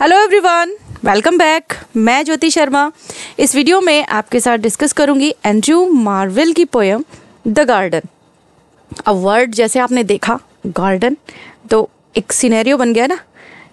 Hello everyone welcome back मैं ज्योति शर्मा इस video में आपके साथ डिस्कस करूंगी एंड्रयू मार्वल की poem the garden a word जैसे आपने देखा गार्डन तो एक सिनेरियो बन गया ना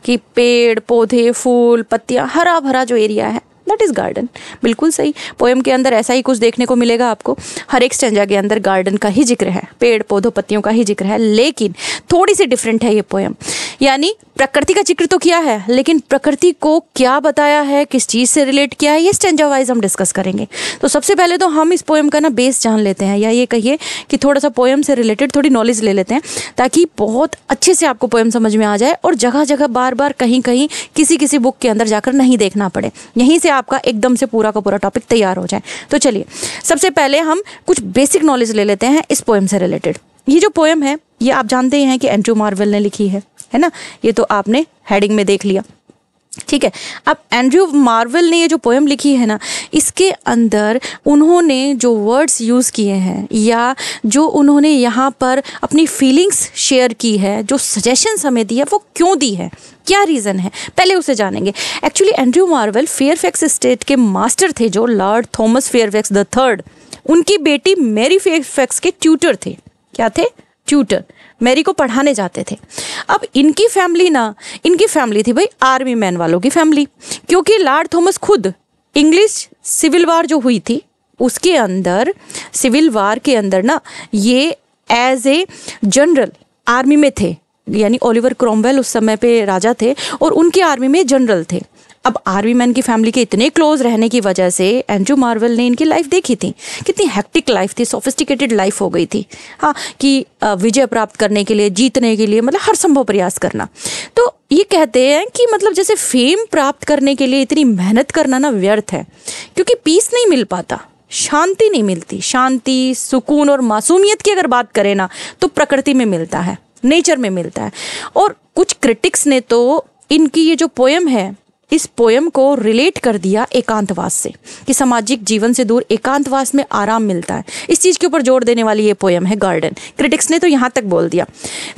कि पेड़ पौधे फूल पत्तियाँ हरा भरा जो एरिया है दैट इज़ गार्डन बिल्कुल सही पोएम के अंदर ऐसा ही कुछ देखने को मिलेगा आपको हर एक स्टेंजा के अंदर गार्डन का ही जिक्र है पेड़ पौधों पत्तियों का ही जिक्र है लेकिन थोड़ी सी डिफरेंट है ये पोएम यानी प्रकृति का जिक्र तो किया है लेकिन प्रकृति को क्या बताया है किस चीज़ से रिलेट किया है ये स्टेंजा वाइज हम डिस्कस करेंगे तो सबसे पहले तो हम इस पोएम का ना बेस जान लेते हैं या ये कहिए कि थोड़ा सा पोएम से रिलेटेड थोड़ी नॉलेज ले लेते हैं ताकि बहुत अच्छे से आपको पोएम समझ में आ जाए और जगह जगह बार बार कहीं कहीं किसी किसी बुक के अंदर जाकर नहीं देखना पड़े यहीं से आपका एकदम से पूरा का पूरा टॉपिक तैयार हो जाए तो चलिए सबसे पहले हम कुछ बेसिक नॉलेज ले लेते हैं इस पोएम से रिलेटेड ये जो पोएम है ये आप जानते ही हैं कि एंड्रू मार्वल ने लिखी है है ना ये तो आपने हेडिंग में देख लिया ठीक है अब एंड्रयू मार्वल ने ये जो पोएम लिखी है ना इसके अंदर उन्होंने जो वर्ड्स यूज़ किए हैं या जो उन्होंने यहाँ पर अपनी फीलिंग्स शेयर की है जो सजेशंस हमें दी है वो क्यों दी है क्या रीज़न है पहले उसे जानेंगे actually Andrew Marvell Fairfax state के मास्टर थे जो Lord Thomas Fairfax the third उनकी बेटी मेरी फेयरफैक्स के ट्यूटर थे क्या थे ट्यूटर मेरी को पढ़ाने जाते थे अब इनकी फैमिली ना इनकी फैमिली थी भाई आर्मी मैन वालों की फैमिली क्योंकि लॉर्ड थॉमस खुद इंग्लिश सिविल वार जो हुई थी उसके अंदर सिविल वार के अंदर ना ये एज ए जनरल आर्मी में थे यानी ओलिवर क्रॉमवेल उस समय पे राजा थे और उनकी आर्मी में जनरल थे अब आर्मी मैन की फैमिली के इतने क्लोज रहने की वजह से एंड्रू मार्वल ने इनकी लाइफ देखी थी कितनी हैक्टिक लाइफ थी सोफिस्टिकेटेड लाइफ हो गई थी हाँ कि विजय प्राप्त करने के लिए जीतने के लिए मतलब हर संभव प्रयास करना तो ये कहते हैं कि मतलब जैसे फेम प्राप्त करने के लिए इतनी मेहनत करना ना व्यर्थ है क्योंकि पीस नहीं मिल पाता शांति नहीं मिलती शांति सुकून और मासूमियत की अगर बात करें ना तो प्रकृति में मिलता है नेचर में मिलता है और कुछ क्रिटिक्स ने तो इनकी ये जो पोएम है इस पोयम को रिलेट कर दिया एकांतवास से कि सामाजिक जीवन से दूर एकांतवास में आराम मिलता है इस चीज़ के ऊपर जोर देने वाली ये पोएम है गार्डन क्रिटिक्स ने तो यहाँ तक बोल दिया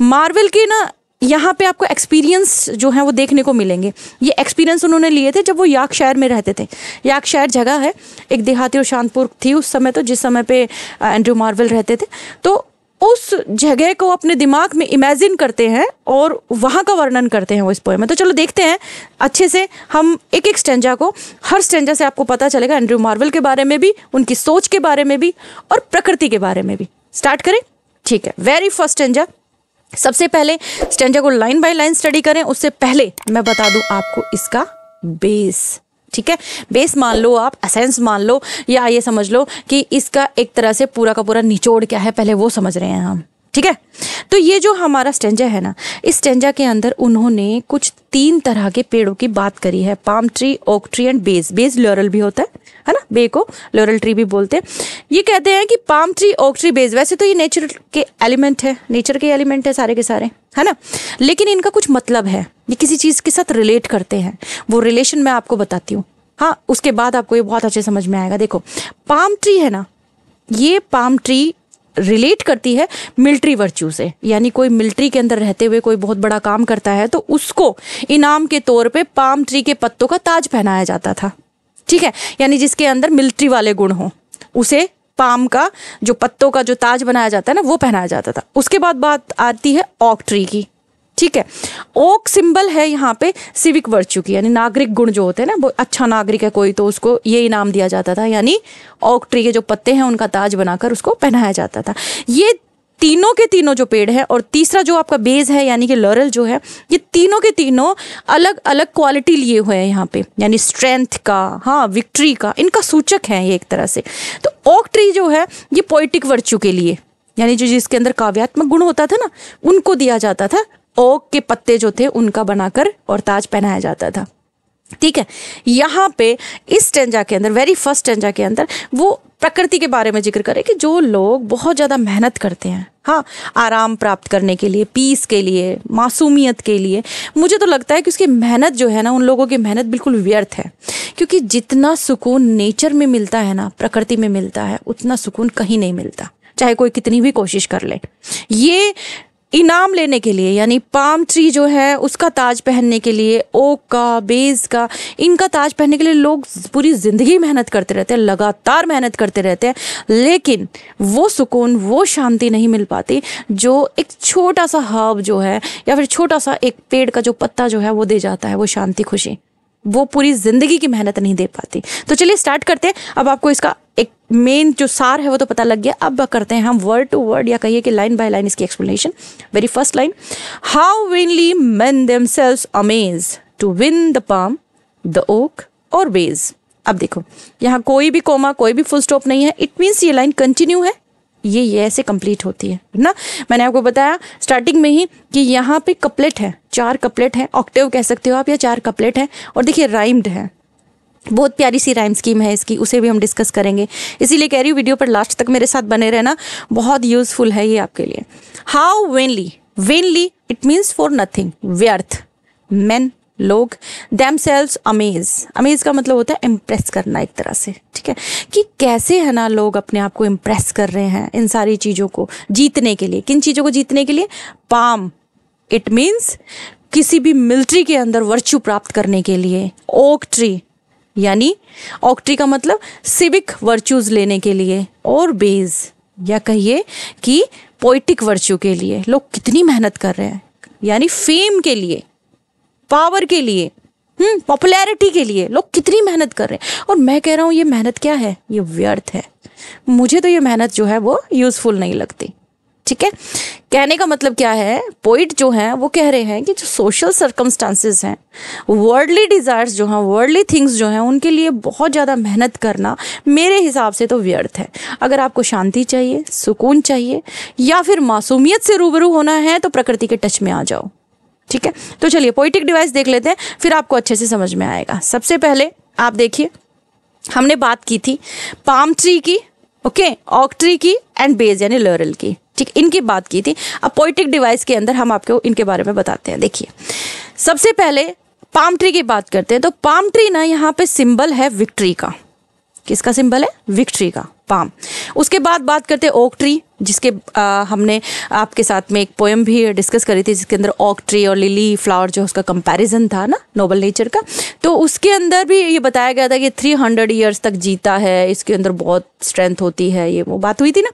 मार्वल के ना यहाँ पे आपको एक्सपीरियंस जो है वो देखने को मिलेंगे ये एक्सपीरियंस उन्होंने लिए थे जब वो याक शहर में रहते थे याक शहर जगह है एक देहाती और शांतपुर थी उस समय तो जिस समय पे एंड्रू मार्वल रहते थे तो उस जगह को अपने दिमाग में इमेजिन करते हैं और वहाँ का वर्णन करते हैं वो इस पोएम में तो चलो देखते हैं अच्छे से हम एक एक स्टेंजा को हर स्टेंजा से आपको पता चलेगा एंड्रू मार्वल के बारे में भी उनकी सोच के बारे में भी और प्रकृति के बारे में भी स्टार्ट करें ठीक है वेरी फर्स्ट स्टेंजा सबसे पहले स्टेंजा को लाइन बाय लाइन स्टडी करें उससे पहले मैं बता दूं आपको इसका बेस ठीक है बेस मान लो आप असेंस मान लो या ये समझ लो कि इसका एक तरह से पूरा का पूरा निचोड़ क्या है पहले वो समझ रहे हैं हम ठीक है तो ये जो हमारा स्टेंजा है ना इस स्टेंजा के अंदर उन्होंने कुछ तीन तरह के पेड़ों की बात करी है palm tree oak tree and bays bays laurel भी होता है है ना बे को लोरल ट्री भी बोलते हैं ये कहते हैं कि palm tree oak tree bays वैसे तो ये नेचर के एलिमेंट है नेचर के एलिमेंट है सारे के सारे है ना लेकिन इनका कुछ मतलब है ये किसी चीज़ के साथ रिलेट करते हैं वो रिलेशन मैं आपको बताती हूँ हाँ उसके बाद आपको ये बहुत अच्छे समझ में आएगा देखो पाम ट्री है ना ये पाम ट्री रिलेट करती है मिलिट्री वर्च्यू से यानी कोई मिलिट्री के अंदर रहते हुए कोई बहुत बड़ा काम करता है तो उसको इनाम के तौर पे पाम ट्री के पत्तों का ताज पहनाया जाता था ठीक है यानी जिसके अंदर मिलिट्री वाले गुण हों उसे पाम का जो पत्तों का जो ताज बनाया जाता है ना वो पहनाया जाता था उसके बाद बात आती है ऑक ट्री की ठीक है ओक सिंबल है यहाँ पे सिविक वर्च्यू की यानी नागरिक गुण जो होते हैं ना वो अच्छा नागरिक है कोई तो उसको ये इनाम दिया जाता था यानी ओक ट्री के जो पत्ते हैं उनका ताज बनाकर उसको पहनाया जाता था ये तीनों के तीनों जो पेड़ है और तीसरा जो आपका बेज है यानी कि लॉरल जो है ये तीनों के तीनों अलग अलग क्वालिटी लिए हुए हैं यहाँ पे यानी स्ट्रेंथ का हाँ विक्ट्री का इनका सूचक है ये एक तरह से तो ओक ट्री जो है ये पोइटिक वर्च्यू के लिए यानी जो जिसके अंदर काव्यात्मक गुण होता था ना उनको दिया जाता था ओक के पत्ते जो थे उनका बनाकर और ताज पहनाया जाता था ठीक है यहाँ पे इस टेंजा के अंदर वेरी फर्स्ट टेंजा के अंदर वो प्रकृति के बारे में जिक्र करें कि जो लोग बहुत ज़्यादा मेहनत करते हैं हाँ आराम प्राप्त करने के लिए पीस के लिए मासूमियत के लिए मुझे तो लगता है कि उसकी मेहनत जो है ना उन लोगों की मेहनत बिल्कुल व्यर्थ है क्योंकि जितना सुकून नेचर में मिलता है ना प्रकृति में मिलता है उतना सुकून कहीं नहीं मिलता चाहे कोई कितनी भी कोशिश कर ले ये इनाम लेने के लिए यानी पाम ट्री जो है उसका ताज पहनने के लिए ओक का बेज का इनका ताज पहनने के लिए लोग पूरी ज़िंदगी मेहनत करते रहते हैं लगातार मेहनत करते रहते हैं लेकिन वो सुकून वो शांति नहीं मिल पाती जो एक छोटा सा हर्ब जो है या फिर छोटा सा एक पेड़ का जो पत्ता जो है वो दे जाता है वो शांति खुशी वो पूरी ज़िंदगी की मेहनत नहीं दे पाती तो चलिए स्टार्ट करते हैं अब आपको इसका मेन जो सार है वो तो पता लग गया अब करते हैं हम वर्ड टू वर्ड या कहिए कि लाइन बाय लाइन इसकी explanation very first line how vainly men themselves amaze to win the palm the oak or bays अब देखो यहाँ कोई भी कोमा कोई भी फुल स्टॉप नहीं है इट मीन्स ये लाइन कंटिन्यू है ये ये ऐसे कंप्लीट होती है ना मैंने आपको बताया स्टार्टिंग में ही कि यहाँ पे कपलेट है चार कपलेट है ऑक्टेव कह सकते हो आप या चार कपलेट है और देखिए राइम्ड है बहुत प्यारी सी राइम स्कीम है इसकी उसे भी हम डिस्कस करेंगे इसीलिए कह रही हूँ वीडियो पर लास्ट तक मेरे साथ बने रहना बहुत यूजफुल है ये आपके लिए how vainly vainly it means for nothing व्यर्थ मैन लोग दैम सेल्स अमेज अमेज का मतलब होता है इम्प्रेस करना एक तरह से ठीक है कि कैसे है ना लोग अपने आप को इम्प्रेस कर रहे हैं इन सारी चीज़ों को जीतने के लिए किन चीज़ों को जीतने के लिए पाम इट मीन्स किसी भी मिलिट्री के अंदर वर्च्यू प्राप्त करने के लिए ओक ट्री यानी ऑक्ट्री का मतलब सिविक वर्च्यूज लेने के लिए और बेज या कहिए कि पोइटिक वर्च्यू के लिए लोग कितनी मेहनत कर रहे हैं यानी फेम के लिए पावर के लिए पॉपुलैरिटी हम्म, के लिए लोग कितनी मेहनत कर रहे हैं और मैं कह रहा हूँ ये मेहनत क्या है ये व्यर्थ है मुझे तो ये मेहनत जो है वो यूज़फुल नहीं लगती ठीक है कहने का मतलब क्या है पोइट जो है वो कह रहे हैं कि जो सोशल सर्कमस्टांसेस हैं वर्ल्डली डिज़ायर्स जो हैं वर्ल्डली थिंग्स जो हैं उनके लिए बहुत ज़्यादा मेहनत करना मेरे हिसाब से तो व्यर्थ है अगर आपको शांति चाहिए सुकून चाहिए या फिर मासूमियत से रूबरू होना है तो प्रकृति के टच में आ जाओ ठीक है तो चलिए पोइटिक डिवाइस देख लेते हैं फिर आपको अच्छे से समझ में आएगा सबसे पहले आप देखिए हमने बात की थी पाम ट्री की ओके ऑक ट्री की एंड बेज यानी लोरल की ठीक इनकी बात की थी अब पोइटिक डिवाइस के अंदर हम आपको इनके बारे में बताते हैं देखिए सबसे पहले पाम ट्री की बात करते हैं तो पाम ट्री ना यहाँ पे सिंबल है विक्ट्री का किसका सिंबल है विक्ट्री का पाम उसके बाद बात करते ओक ट्री जिसके आ, हमने आपके साथ में एक पोएम भी डिस्कस करी थी जिसके अंदर ऑक ट्री और लिली फ्लावर जो उसका कंपैरिजन था ना नोबल नेचर का तो उसके अंदर भी ये बताया गया था कि थ्री हंड्रेड ईयर्स तक जीता है इसके अंदर बहुत स्ट्रेंथ होती है ये वो बात हुई थी ना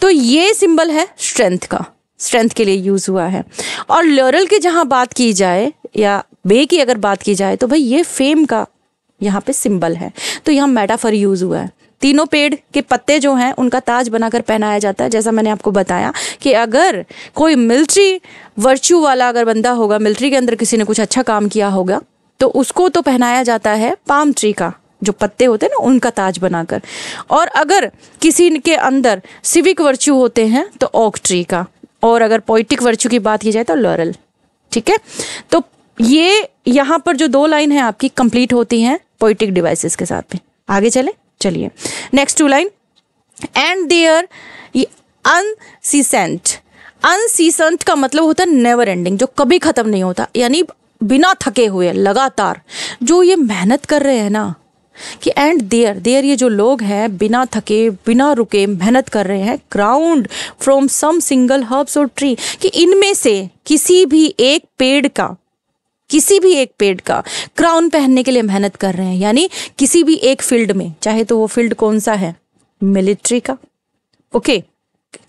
तो ये सिंबल है स्ट्रेंथ का स्ट्रेंथ के लिए यूज़ हुआ है और लोरल की जहाँ बात की जाए या बे की अगर बात की जाए तो भाई ये फेम का यहाँ पे सिंबल है तो यहाँ मेटाफर यूज़ हुआ है तीनों पेड़ के पत्ते जो हैं उनका ताज बनाकर पहनाया जाता है जैसा मैंने आपको बताया कि अगर कोई मिल्ट्री वर्च्यू वाला अगर बंदा होगा मिल्ट्री के अंदर किसी ने कुछ अच्छा काम किया होगा तो उसको तो पहनाया जाता है पाम ट्री का जो पत्ते होते हैं ना उनका ताज बनाकर और अगर किसी के अंदर सिविक वर्च्यू होते हैं तो ओक ट्री का और अगर पोइटिक वर्च्यू की बात की जाए तो लॉरल ठीक है तो ये यहाँ पर जो दो लाइन है आपकी कंप्लीट होती हैं पोइटिक डिवाइसेस के साथ में आगे चले चलिए next two line and their uncessant uncessant का मतलब होता है नेवर एंडिंग जो कभी ख़त्म नहीं होता यानी बिना थके हुए लगातार जो ये मेहनत कर रहे हैं ना कि एंड देयर देयर ये जो लोग हैं बिना थके बिना रुके मेहनत कर रहे हैं ground from some single herbs or tree कि इनमें से किसी भी एक पेड़ का किसी भी एक पेड का क्राउन पहनने के लिए मेहनत कर रहे हैं यानी किसी भी एक फील्ड में चाहे तो वो फील्ड कौन सा है मिलिट्री का ओके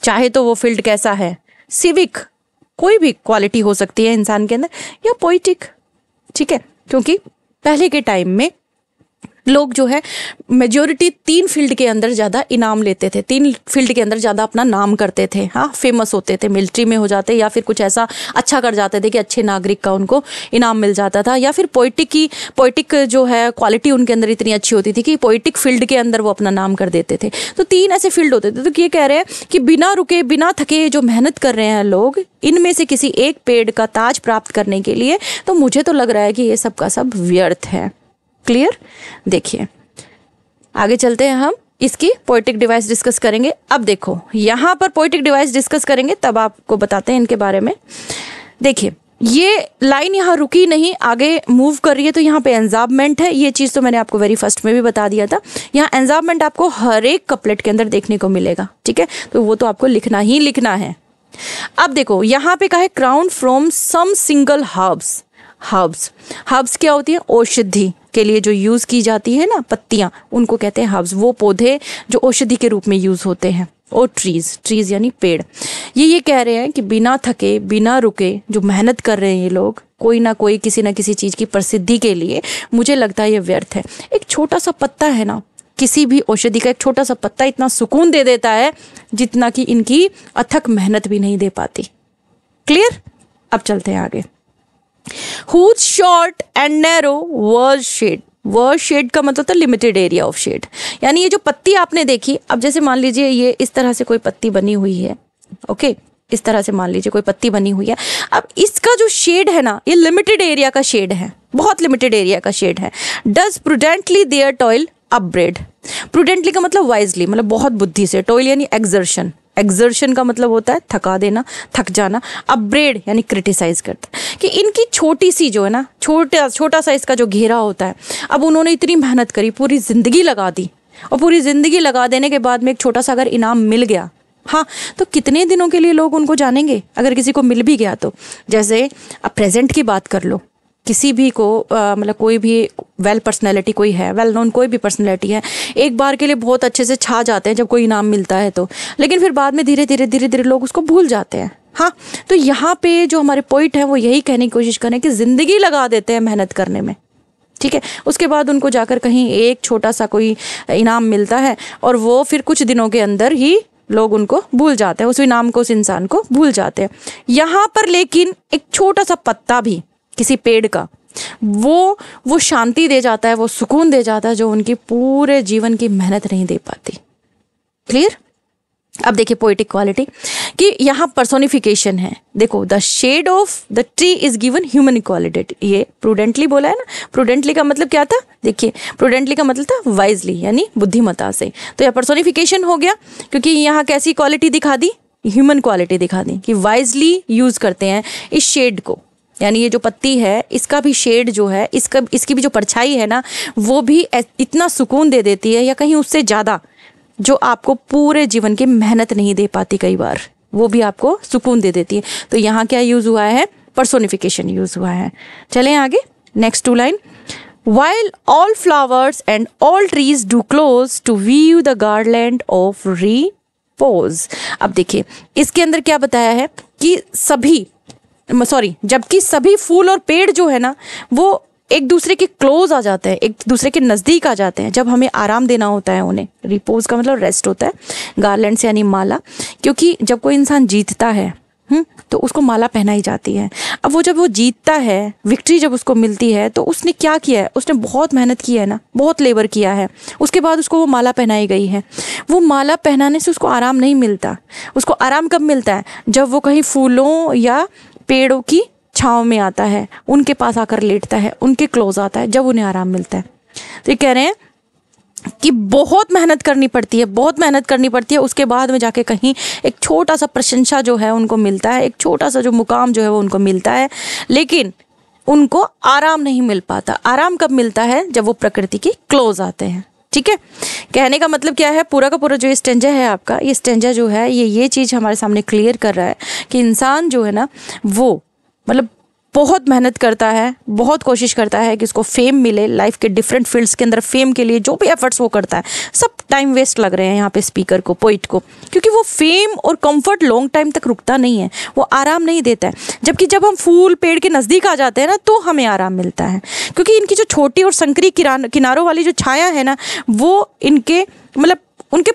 चाहे तो वो फील्ड कैसा है सिविक कोई भी क्वालिटी हो सकती है इंसान के अंदर या पोइटिक ठीक है क्योंकि पहले के टाइम में लोग जो है मेजोरिटी तीन फील्ड के अंदर ज़्यादा इनाम लेते थे तीन फील्ड के अंदर ज़्यादा अपना नाम करते थे हाँ फेमस होते थे मिलिट्री में हो जाते या फिर कुछ ऐसा अच्छा कर जाते थे कि अच्छे नागरिक का उनको इनाम मिल जाता था या फिर पोइटिक की पोइटिक जो है क्वालिटी उनके अंदर इतनी अच्छी होती थी कि पोइटिक फील्ड के अंदर वो अपना नाम कर देते थे तो तीन ऐसे फील्ड होते थे तो ये कह रहे हैं कि बिना रुके बिना थके जो मेहनत कर रहे हैं लोग इनमें से किसी एक पेड़ का ताज प्राप्त करने के लिए तो मुझे तो लग रहा है कि ये सब का सब व्यर्थ है क्लियर देखिए आगे चलते हैं हम इसकी पोइटिक डिवाइस डिस्कस करेंगे अब देखो यहाँ पर पोइटिक डिवाइस डिस्कस करेंगे तब आपको बताते हैं इनके बारे में देखिए ये लाइन यहाँ रुकी नहीं आगे मूव कर रही है तो यहाँ पे एंजाबमेंट है ये चीज़ तो मैंने आपको वेरी फर्स्ट में भी बता दिया था यहाँ एंजाबमेंट आपको हर एक कपलेट के अंदर देखने को मिलेगा ठीक है तो वो तो आपको लिखना ही लिखना है अब देखो यहाँ पे कहा है crown from some single herbs herbs herbs क्या होती है औषधि के लिए जो यूज़ की जाती है ना पत्तियाँ उनको कहते हैं हर्ब्स वो पौधे जो औषधि के रूप में यूज़ होते हैं और ट्रीज ट्रीज यानी पेड़ ये ये कह रहे हैं कि बिना थके बिना रुके जो मेहनत कर रहे हैं ये लोग कोई ना कोई किसी ना किसी चीज़ की प्रसिद्धि के लिए मुझे लगता है ये व्यर्थ है एक छोटा सा पत्ता है ना किसी भी औषधि का एक छोटा सा पत्ता इतना सुकून दे देता है जितना कि इनकी अथक मेहनत भी नहीं दे पाती क्लियर अब चलते हैं आगे whose short and narrow verged shade word shade का मतलब था लिमिटेड एरिया ऑफ शेड यानी ये जो पत्ती आपने देखी अब जैसे मान लीजिए ये इस तरह से कोई पत्ती बनी हुई है ओके okay? इस तरह से मान लीजिए कोई पत्ती बनी हुई है अब इसका जो शेड है ना ये लिमिटेड एरिया का शेड है बहुत लिमिटेड एरिया का शेड है does prudently their toil upbraid prudently का मतलब वाइजली मतलब बहुत बुद्धि से टॉयल यानी एक्जर्शन एग्जर्शन का मतलब होता है थका देना थक जाना अपब्रेड यानी क्रिटिसाइज करता है कि इनकी छोटी सी जो है ना छोटा छोटा सा इसका जो घेरा होता है अब उन्होंने इतनी मेहनत करी पूरी ज़िंदगी लगा दी और पूरी ज़िंदगी लगा देने के बाद में एक छोटा सा अगर इनाम मिल गया हाँ तो कितने दिनों के लिए लोग उनको जानेंगे अगर किसी को मिल भी गया तो जैसे अब प्रेजेंट की बात कर लो किसी भी को मतलब कोई भी वेल पर्सनैलिटी कोई है वेल नोन कोई भी पर्सनैलिटी है एक बार के लिए बहुत अच्छे से छा जाते हैं जब कोई इनाम मिलता है तो लेकिन फिर बाद में धीरे धीरे धीरे धीरे लोग उसको भूल जाते हैं हाँ तो यहाँ पे जो हमारे पॉइंट हैं वो यही कहने की कोशिश करें कि ज़िंदगी लगा देते हैं मेहनत करने में ठीक है उसके बाद उनको जाकर कहीं एक छोटा सा कोई इनाम मिलता है और वो फिर कुछ दिनों के अंदर ही लोग उनको भूल जाते हैं उस इनाम को उस इंसान को भूल जाते हैं यहाँ पर लेकिन एक छोटा सा पत्ता भी किसी पेड़ का वो वो शांति दे जाता है वो सुकून दे जाता है जो उनकी पूरे जीवन की मेहनत नहीं दे पाती क्लियर अब देखिए पोइटिक क्वालिटी कि यहाँ पर्सोनिफिकेशन है देखो the shade of the tree is given human equality ये प्रूडेंटली बोला है ना प्रूडेंटली का मतलब क्या था देखिए प्रूडेंटली का मतलब था वाइजली यानी बुद्धिमता से तो यह पर्सोनिफिकेशन हो गया क्योंकि यहाँ कैसी क्वालिटी दिखा दी ह्यूमन क्वालिटी दिखा दी कि वाइजली यूज करते हैं इस शेड को यानी ये जो पत्ती है इसका भी शेड जो है इसका इसकी भी जो परछाई है ना वो भी इतना सुकून दे देती है या कहीं उससे ज़्यादा जो आपको पूरे जीवन की मेहनत नहीं दे पाती कई बार वो भी आपको सुकून दे देती है तो यहाँ क्या यूज़ हुआ है पर्सोनिफिकेशन यूज़ हुआ है चलें आगे next two line all flowers and all trees do close to to the garland of repose अब देखिए इसके अंदर क्या बताया है कि सभी सॉरी जबकि सभी फूल और पेड़ जो है ना वो एक दूसरे के क्लोज आ जाते हैं एक दूसरे के नज़दीक आ जाते हैं जब हमें आराम देना होता है उन्हें रिपोज का मतलब रेस्ट होता है गार्लैंड से यानी माला क्योंकि जब कोई इंसान जीतता है हम्म, तो उसको माला पहनाई जाती है अब वो जब वो जीतता है विक्ट्री जब उसको मिलती है तो उसने क्या किया है उसने बहुत मेहनत की है ना बहुत लेबर किया है उसके बाद उसको वो माला पहनाई गई है वो माला पहनाने से उसको आराम नहीं मिलता उसको आराम कब मिलता है जब वो कहीं फूलों या पेड़ों की छाँव में आता है उनके पास आकर लेटता है उनके क्लोज आता है जब उन्हें आराम मिलता है तो ये कह रहे हैं कि बहुत मेहनत करनी पड़ती है बहुत मेहनत करनी पड़ती है उसके बाद में जाके कहीं एक छोटा सा प्रशंसा जो है उनको मिलता है एक छोटा सा जो मुकाम जो है वो उनको मिलता है लेकिन उनको आराम नहीं मिल पाता आराम कब मिलता है जब वो प्रकृति के क्लोज आते हैं ठीक है कहने का मतलब क्या है पूरा का पूरा जो स्टेंजा है आपका ये स्टेंजा जो है ये ये चीज़ हमारे सामने क्लियर कर रहा है कि इंसान जो है ना वो मतलब बहुत मेहनत करता है बहुत कोशिश करता है कि उसको फेम मिले लाइफ के डिफरेंट फील्ड्स के अंदर फेम के लिए जो भी एफर्ट्स वो करता है सब टाइम वेस्ट लग रहे हैं यहाँ पे स्पीकर को पोइट को क्योंकि वो फेम और कंफर्ट लॉन्ग टाइम तक रुकता नहीं है वो आराम नहीं देता है जबकि जब हम फूल पेड़ के नज़दीक आ जाते हैं ना तो हमें आराम मिलता है क्योंकि इनकी जो छोटी और संकरी किनारों वाली जो छाया है ना वो इनके मतलब उनके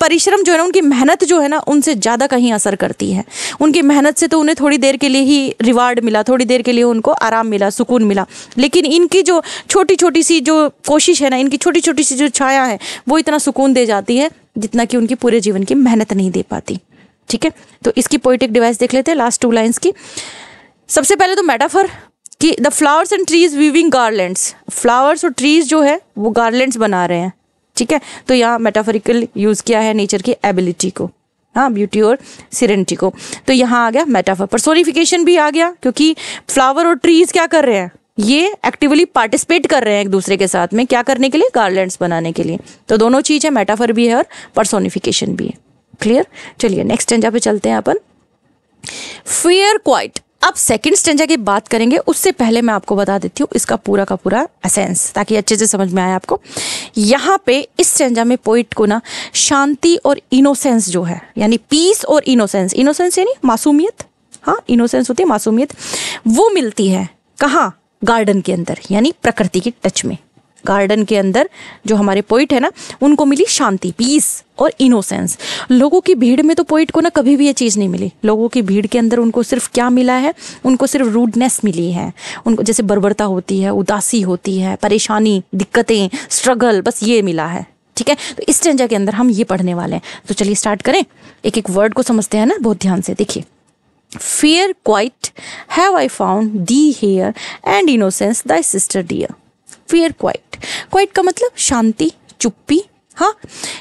परिश्रम जो है ना उनकी मेहनत जो है ना उनसे ज़्यादा कहीं असर करती है उनकी मेहनत से तो उन्हें थोड़ी देर के लिए ही रिवार्ड मिला थोड़ी देर के लिए उनको आराम मिला सुकून मिला लेकिन इनकी जो छोटी छोटी सी जो कोशिश है ना इनकी छोटी छोटी सी जो छाया है वो इतना सुकून दे जाती है जितना कि उनकी पूरे जीवन की मेहनत नहीं दे पाती ठीक है तो इसकी पोइटिक डिवाइस देख लेते हैं लास्ट टू लाइन्स की सबसे पहले तो मेटाफर कि the flowers and trees weaving garlands flowers और ट्रीज जो है वो गार्लेंड्स बना रहे हैं ठीक है तो यहाँ मेटाफोरिकल यूज किया है नेचर की एबिलिटी को हाँ ब्यूटी और सीरेंटी को तो यहाँ आ गया मेटाफर परसोनिफिकेशन भी आ गया क्योंकि फ्लावर और ट्रीज क्या कर रहे हैं ये एक्टिवली पार्टिसिपेट कर रहे हैं एक दूसरे के साथ में क्या करने के लिए गार्लैंड्स बनाने के लिए तो दोनों चीज़ है मेटाफर भी है और परसोनिफिकेशन भी है क्लियर चलिए नेक्स्ट एंजा पे चलते हैं अपन फेयर क्वाइट अब सेकंड स्टेंजा की बात करेंगे उससे पहले मैं आपको बता देती हूँ इसका पूरा का पूरा असेंस ताकि अच्छे से समझ में आए आपको यहाँ पे इस स्टेंजा में पोइट को ना शांति और इनोसेंस जो है यानी पीस और इनोसेंस इनोसेंस यानी मासूमियत हाँ इनोसेंस होती है मासूमियत वो मिलती है कहाँ गार्डन के अंदर यानी प्रकृति के टच में गार्डन के अंदर जो हमारे पोइट है ना उनको मिली शांति पीस और इनोसेंस लोगों की भीड़ में तो पोइट को ना कभी भी ये चीज़ नहीं मिली लोगों की भीड़ के अंदर उनको सिर्फ क्या मिला है उनको सिर्फ रूडनेस मिली है उनको जैसे बर्बरता होती है उदासी होती है परेशानी दिक्कतें स्ट्रगल बस ये मिला है ठीक है तो इस टेंजा के अंदर हम ये पढ़ने वाले हैं तो चलिए स्टार्ट करें एक एक वर्ड को समझते हैं ना बहुत ध्यान से देखिए fair quiet have I found thee here and innocence thy sister dear fair quiet quiet का मतलब शांति चुप्पी हाँ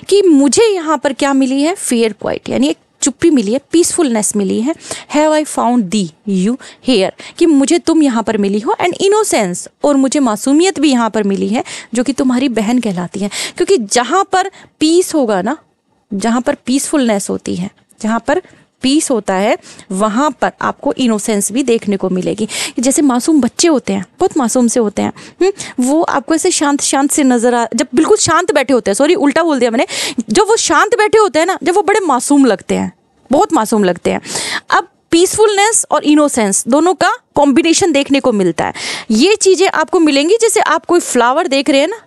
कि मुझे यहाँ पर क्या मिली है फेयर क्वाइट यानी एक चुप्पी मिली है पीसफुलनेस मिली है have I found thee you here कि मुझे तुम यहाँ पर मिली हो एंड इनोसेंस और मुझे मासूमियत भी यहाँ पर मिली है जो कि तुम्हारी बहन कहलाती है क्योंकि जहाँ पर पीस होगा ना जहाँ पर पीसफुलनेस होती है जहाँ पर पीस होता है वहाँ पर आपको इनोसेंस भी देखने को मिलेगी जैसे मासूम बच्चे होते हैं बहुत मासूम से होते हैं हुँ? हम्म, वो आपको ऐसे शांत शांत से नज़र आ जब बिल्कुल शांत बैठे होते हैं सॉरी उल्टा बोल दिया मैंने जब वो शांत बैठे होते हैं ना जब वो बड़े मासूम लगते हैं बहुत मासूम लगते हैं अब पीसफुलनेस और इनोसेंस दोनों का कॉम्बिनेशन देखने को मिलता है ये चीज़ें आपको मिलेंगी जैसे आप कोई फ्लावर देख रहे हैं ना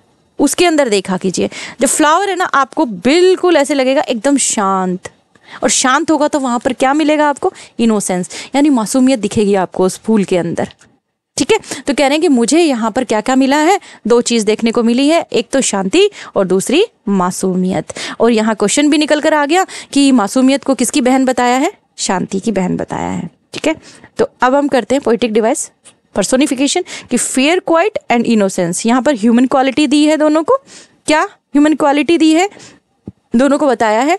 उसके अंदर देखा कीजिए जब फ्लावर है ना आपको बिल्कुल ऐसे लगेगा एकदम शांत और शांत होगा तो वहाँ पर क्या मिलेगा आपको इनोसेंस यानी मासूमियत दिखेगी आपको उस फूल के अंदर ठीक है तो कह रहे हैं कि मुझे यहाँ पर क्या क्या मिला है दो चीज देखने को मिली है एक तो शांति और दूसरी मासूमियत और यहाँ क्वेश्चन भी निकल कर आ गया कि मासूमियत को किसकी बहन बताया है शांति की बहन बताया है ठीक है तो अब हम करते हैं पोइटिक डिवाइस पर्सोनिफिकेशन कि फेयर क्वाइट एंड इनोसेंस यहाँ पर ह्यूमन क्वालिटी दी है दोनों को क्या ह्यूमन क्वालिटी दी है दोनों को बताया है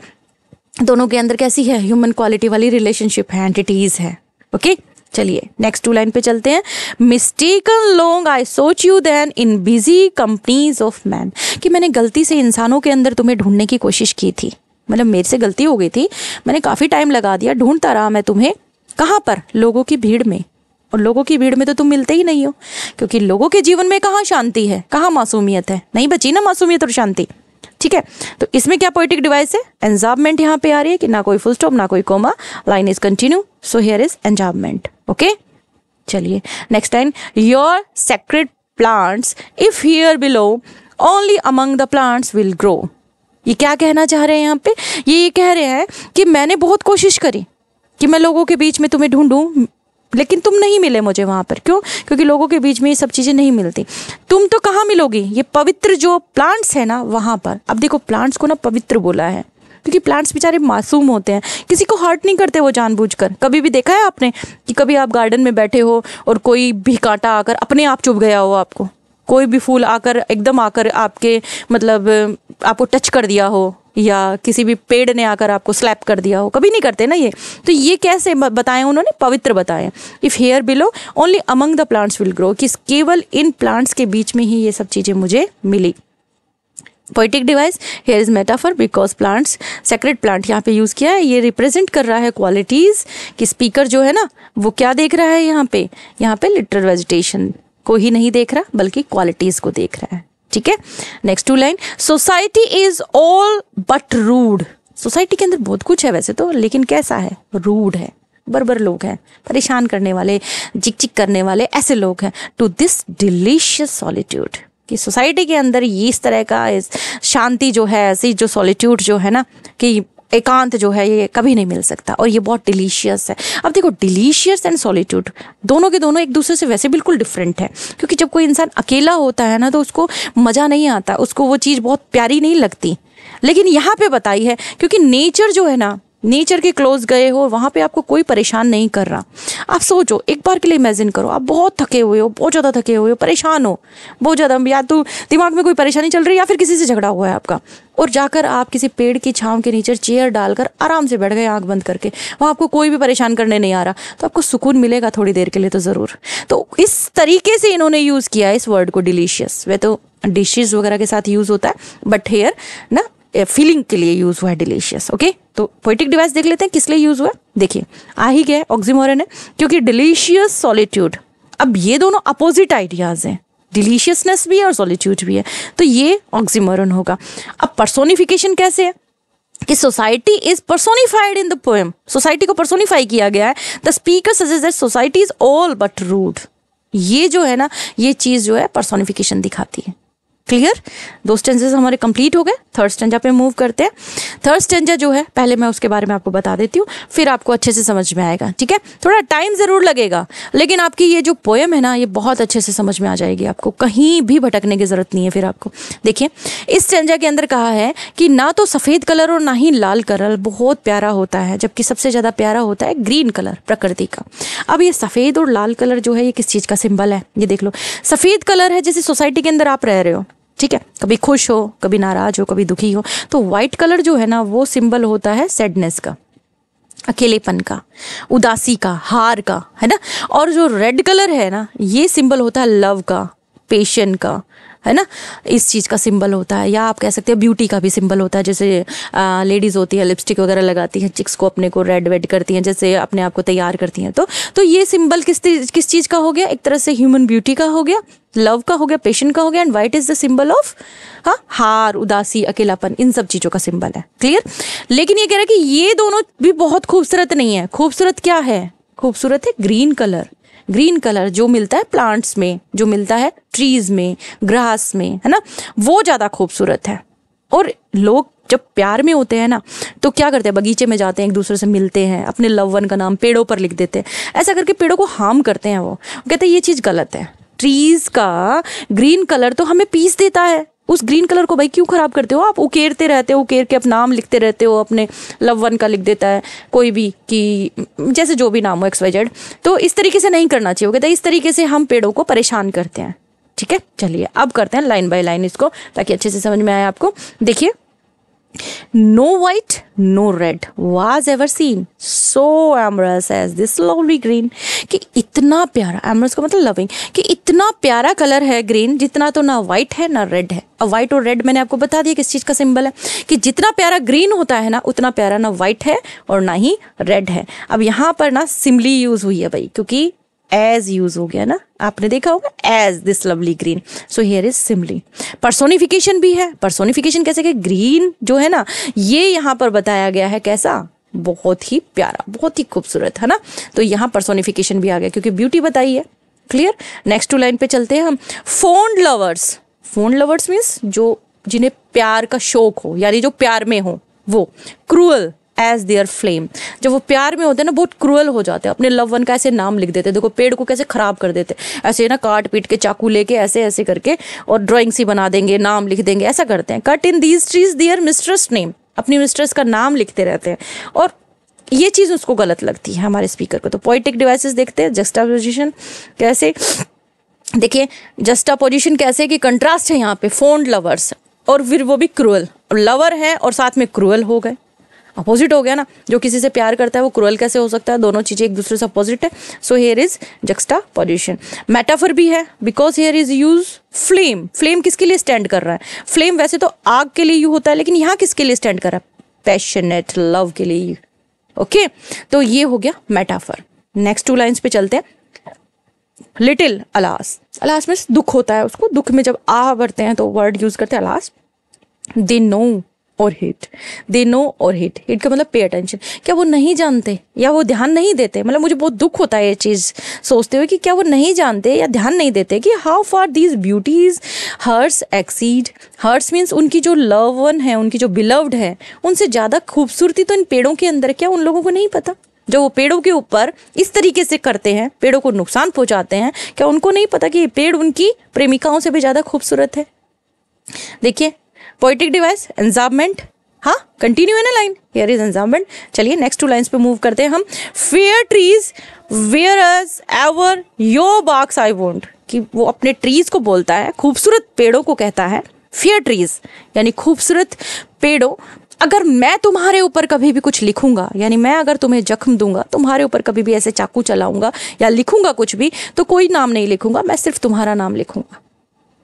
दोनों के अंदर कैसी है ह्यूमन क्वालिटी वाली रिलेशनशिप है एंटिटीज है ओके चलिए नेक्स्ट टू लाइन पे चलते हैं mistaken long I sought you then in busy companies of men कि मैंने गलती से इंसानों के अंदर तुम्हें ढूंढने की कोशिश की थी मतलब मेरे से गलती हो गई थी मैंने काफ़ी टाइम लगा दिया ढूंढता रहा मैं तुम्हें कहाँ पर लोगों की भीड़ में और लोगों की भीड़ में तो तुम मिलते ही नहीं हो क्योंकि लोगों के जीवन में कहाँ शांति है कहाँ मासूमियत है नहीं बची ना मासूमियत और शांति ठीक है तो इसमें क्या पोइटिक डिवाइस है एंजाबमेंट यहाँ पे आ रही है कि ना कोई फुल स्टॉप ना कोई comma line is continue so here is enjambment okay चलिए next time your sacred plants if here below only among the plants will grow ये क्या कहना चाह रहे हैं यहाँ पे ये ये कह रहे हैं कि मैंने बहुत कोशिश करी कि मैं लोगों के बीच में तुम्हें ढूंढूं लेकिन तुम नहीं मिले मुझे वहाँ पर क्यों क्योंकि लोगों के बीच में ये सब चीज़ें नहीं मिलती तुम तो कहाँ मिलोगी ये पवित्र जो प्लांट्स है ना वहाँ पर अब देखो प्लांट्स को ना पवित्र बोला है क्योंकि प्लांट्स बेचारे मासूम होते हैं किसी को हर्ट नहीं करते वो जानबूझकर कभी भी देखा है आपने कि कभी आप गार्डन में बैठे हो और कोई भी कांटा आकर अपने आप चुभ गया हो आपको कोई भी फूल आकर एकदम आकर आपके मतलब आपको टच कर दिया हो या किसी भी पेड़ ने आकर आपको स्लैप कर दिया हो कभी नहीं करते ना ये तो ये कैसे बताएं उन्होंने पवित्र बताएं if here below only among the plants will grow किस केवल इन प्लांट्स के बीच में ही ये सब चीज़ें मुझे मिली poetic device here is metaphor because plants sacred plant यहाँ पे यूज़ किया है ये रिप्रेजेंट कर रहा है क्वालिटीज़ कि स्पीकर जो है ना वो क्या देख रहा है यहाँ पे यहाँ पे लिटरल वेजिटेशन को ही नहीं देख रहा बल्कि क्वालिटीज़ को देख रहा है ठीक है next two line society is all but rude society के अंदर बहुत कुछ है वैसे तो लेकिन कैसा है रूड है बरबर लोग हैं परेशान करने वाले चिक चिक करने वाले ऐसे लोग हैं टू दिस डिलीशियस सॉलिट्यूड कि सोसाइटी के अंदर ये इस तरह का इस शांति जो है ऐसी जो सॉलिट्यूड जो है ना कि एकांत जो है ये कभी नहीं मिल सकता और ये बहुत डिलीशियस है अब देखो डिलीशियस एंड सॉलिट्यूड दोनों के दोनों एक दूसरे से वैसे बिल्कुल डिफरेंट है क्योंकि जब कोई इंसान अकेला होता है ना तो उसको मज़ा नहीं आता उसको वो चीज़ बहुत प्यारी नहीं लगती लेकिन यहाँ पे बताई है क्योंकि नेचर जो है ना नेचर के क्लोज गए हो वहाँ पे आपको कोई परेशान नहीं कर रहा आप सोचो एक बार के लिए इमेजिन करो आप बहुत थके हुए हो बहुत ज़्यादा थके हुए हो परेशान हो बहुत ज़्यादा या तो दिमाग में कोई परेशानी चल रही है या फिर किसी से झगड़ा हुआ है आपका और जाकर आप किसी पेड़ की छांव के नीचे चेयर डालकर आराम से बैठ गए आँख बंद करके वहाँ आपको कोई भी परेशान करने नहीं आ रहा तो आपको सुकून मिलेगा थोड़ी देर के लिए तो ज़रूर तो इस तरीके से इन्होंने यूज़ किया इस वर्ड को डिलीशियस वह तो डिशेज़ वगैरह के साथ यूज़ होता है बट हेयर ना फीलिंग के लिए यूज हुआ है डिलीशियस ओके तो पोइटिक डिवाइस देख लेते हैं किस लिए यूज हुआ देखिए आ ही गया ऑक्सीमोरन है क्योंकि डिलीशियस सॉलिट्यूड अब ये दोनों अपोजिट आइडियाज हैं डिलीशियसनेस भी है और सॉलिट्यूड भी है तो ये ऑक्सीमोरन होगा अब पर्सोनिफिकेशन कैसे है कि society is personified in the poem society को पर्सोनिफाई किया गया है the speaker suggest that society is all but rude ये जो है ना ये चीज़ जो है पर्सोनिफिकेशन दिखाती है क्लियर दो स्टेंजेस हमारे कंप्लीट हो गए थर्ड स्टेंजा पे मूव करते हैं थर्ड स्टेंजा जो है पहले मैं उसके बारे में आपको बता देती हूँ फिर आपको अच्छे से समझ में आएगा ठीक है थोड़ा टाइम ज़रूर लगेगा लेकिन आपकी ये जो पोएम है ना ये बहुत अच्छे से समझ में आ जाएगी आपको कहीं भी भटकने की ज़रूरत नहीं है फिर आपको देखिए इस स्टेंजा के अंदर कहा है कि ना तो सफ़ेद कलर और ना ही लाल कलर बहुत प्यारा होता है जबकि सबसे ज़्यादा प्यारा होता है ग्रीन कलर प्रकृति का अब ये सफ़ेद और लाल कलर जो है ये किस चीज़ का सिंबल है ये देख लो सफ़ेद कलर है जैसे सोसाइटी के अंदर आप रह रहे हो ठीक है कभी खुश हो कभी नाराज हो कभी दुखी हो तो वाइट कलर जो है ना वो सिंबल होता है सैडनेस का अकेलेपन का उदासी का हार का है ना और जो रेड कलर है ना ये सिंबल होता है लव का पेशन का है ना इस चीज़ का सिंबल होता है या आप कह सकते हैं ब्यूटी का भी सिंबल होता है जैसे लेडीज़ होती है लिपस्टिक वगैरह लगाती हैं चिक्स को अपने को रेड वेड करती हैं जैसे अपने आप को तैयार करती हैं तो तो ये सिंबल किस किस चीज़ का हो गया एक तरह से ह्यूमन ब्यूटी का हो गया लव का हो गया पेशन का हो गया and white is the symbol of हाँ हार उदासी अकेलापन इन सब चीज़ों का सिंबल है क्लियर लेकिन ये कह रहा है कि ये दोनों भी बहुत खूबसूरत नहीं है खूबसूरत क्या है खूबसूरत है ग्रीन कलर ग्रीन कलर जो मिलता है प्लांट्स में जो मिलता है ट्रीज में ग्रास में है ना वो ज़्यादा खूबसूरत है और लोग जब प्यार में होते हैं ना तो क्या करते हैं बगीचे में जाते हैं एक दूसरे से मिलते हैं अपने लव वन का नाम पेड़ों पर लिख देते हैं ऐसा करके पेड़ों को हार्म करते हैं वो कहते हैं ये चीज़ गलत है ट्रीज़ का ग्रीन कलर तो हमें पीस देता है उस ग्रीन कलर को भाई क्यों खराब करते हो आप उकेरते रहते हो उकेर के अपना नाम लिखते रहते हो अपने लव वन का लिख देता है कोई भी कि जैसे जो भी नाम हो एक्स वाई जेड तो इस तरीके से नहीं करना चाहिए तो इस तरीके से हम पेड़ों को परेशान करते हैं ठीक है चलिए अब करते हैं लाइन बाय लाइन इसको ताकि अच्छे से समझ में आए आपको देखिए No white, no red was ever seen. So amorous as this lovely green. कि इतना प्यारा amorous का मतलब loving कि इतना प्यारा कलर है ग्रीन जितना तो ना वाइट है ना रेड है अब वाइट और रेड मैंने आपको बता दिया किस चीज़ का सिंबल है कि जितना प्यारा ग्रीन होता है ना उतना प्यारा ना वाइट है और ना ही रेड है अब यहाँ पर ना सिमली यूज़ हुई है भाई क्योंकि एज यूज हो गया ना आपने देखा होगा as this lovely green so here is simile personification भी है परसोनिफिकेशन कैसे कि ग्रीन जो है ना ये यहाँ पर बताया गया है कैसा बहुत ही प्यारा बहुत ही खूबसूरत है ना तो यहाँ परसोनिफिकेशन भी आ गया क्योंकि ब्यूटी बताई है क्लियर नेक्स्ट टू लाइन पे चलते हैं हम fond lovers fond lovers means जो जिन्हें प्यार का शौक हो यानी जो प्यार में हो वो क्रूअल एज देयर फ्लेम जब वो प्यार में होते हैं ना बहुत क्रूअल हो जाते हैं अपने लव वन का ऐसे नाम लिख देते देखो पेड़ को कैसे ख़राब कर देते ऐसे ना काट पीट के चाकू लेके ऐसे ऐसे करके और ड्राइंग सी बना देंगे नाम लिख देंगे ऐसा करते हैं cut in these trees their mistress name अपनी मिस्ट्रेस का नाम लिखते रहते हैं और ये चीज़ उसको गलत लगती है हमारे स्पीकर को तो पोइटिक डिवाइसेस देखते हैं जस्टा पोजिशन कैसे देखिए जस्टा पोजिशन कैसे कि कंट्रास्ट है यहाँ पे फोन लवर्स और फिर वो भी क्रूअल लवर है और साथ में क्रूअल हो गए अपोजिट हो गया ना जो किसी से प्यार करता है वो क्रूअल कैसे हो सकता है दोनों चीज़ें एक दूसरे से अपोजिट है so here is juxtaposition metaphor भी है because here is use flame flame किसके लिए स्टैंड कर रहा है फ्लेम वैसे तो आग के लिए यू होता है लेकिन यहाँ किसके लिए स्टैंड कर रहा है पैशनेट लव के लिए ओके okay? तो ये हो गया मेटाफर नेक्स्ट टू लाइन्स पे चलते हैं लिटिल अलास अलास में दुख होता है उसको दुख में जब आ भरते हैं तो वर्ड यूज करते हैं alas they know or heed they know or heed heed का मतलब पे अटेंशन क्या वो नहीं जानते या वो ध्यान नहीं देते मतलब मुझे बहुत दुख होता है ये चीज़ सोचते हुए कि क्या वो नहीं जानते या ध्यान नहीं देते कि how far these beauties hearts exceed hearts means उनकी जो लव वन है उनकी जो बिलव्ड है उनसे ज़्यादा खूबसूरती तो इन पेड़ों के अंदर क्या उन लोगों को नहीं पता जो वो पेड़ों के ऊपर इस तरीके से करते हैं पेड़ों को नुकसान पहुंचाते हैं क्या उनको नहीं पता कि ये पेड़ उनकी प्रेमिकाओं से भी ज़्यादा खूबसूरत है देखिए पोइटिक डिवाइस एंजामेंट हाँ कंटिन्यू है ना लाइन हेयर इज एंजामेंट चलिए नेक्स्ट टू लाइन्स पे मूव करते हैं हम fair trees where as ever your barks I wound कि वो अपने ट्रीज को बोलता है खूबसूरत पेड़ों को कहता है फेयर ट्रीज यानी खूबसूरत पेड़ों अगर मैं तुम्हारे ऊपर कभी भी कुछ लिखूंगा यानी मैं अगर तुम्हें जख्म दूंगा तुम्हारे ऊपर कभी भी ऐसे चाकू चलाऊंगा या लिखूंगा कुछ भी तो कोई नाम नहीं लिखूंगा मैं सिर्फ तुम्हारा नाम लिखूंगा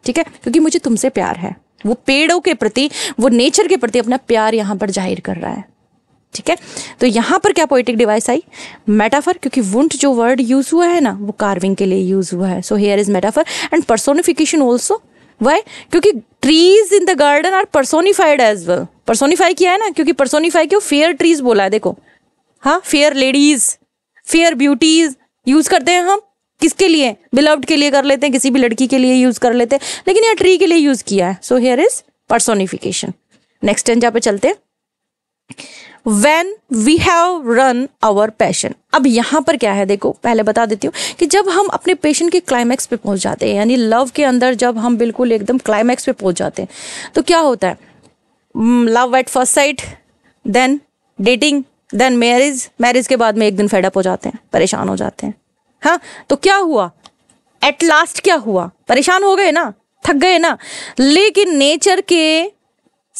ठीक है क्योंकि मुझे तुमसे प्यार है वो पेड़ों के प्रति वो नेचर के प्रति अपना प्यार यहाँ पर जाहिर कर रहा है ठीक है तो यहाँ पर क्या पोइटिक डिवाइस आई मेटाफर क्योंकि वुंट जो वर्ड यूज हुआ है ना वो कार्विंग के लिए यूज हुआ है so here is metaphor and personification also why क्योंकि trees in the garden are personified as well personify किया है ना क्योंकि पर्सोनिफाई क्यों फेयर ट्रीज बोला है देखो हाँ fair ladies fair beauties use करते हैं हम किसके लिए बिलव्ड के लिए कर लेते हैं किसी भी लड़की के लिए यूज कर लेते हैं लेकिन यहाँ ट्री के लिए यूज किया है so here is personification next stanza पे चलते हैं when we have run our passion अब यहाँ पर क्या है देखो पहले बता देती हूँ कि जब हम अपने पेशन के क्लाइमैक्स पे पहुँच जाते हैं यानी लव के अंदर जब हम बिल्कुल एकदम क्लाइमैक्स पे पहुँच जाते हैं तो क्या होता है love at first sight then dating then marriage marriage के बाद में एक दिन फेडअप हो जाते हैं परेशान हो जाते हैं हाँ तो क्या हुआ एट लास्ट क्या हुआ परेशान हो गए ना थक गए ना लेकिन नेचर के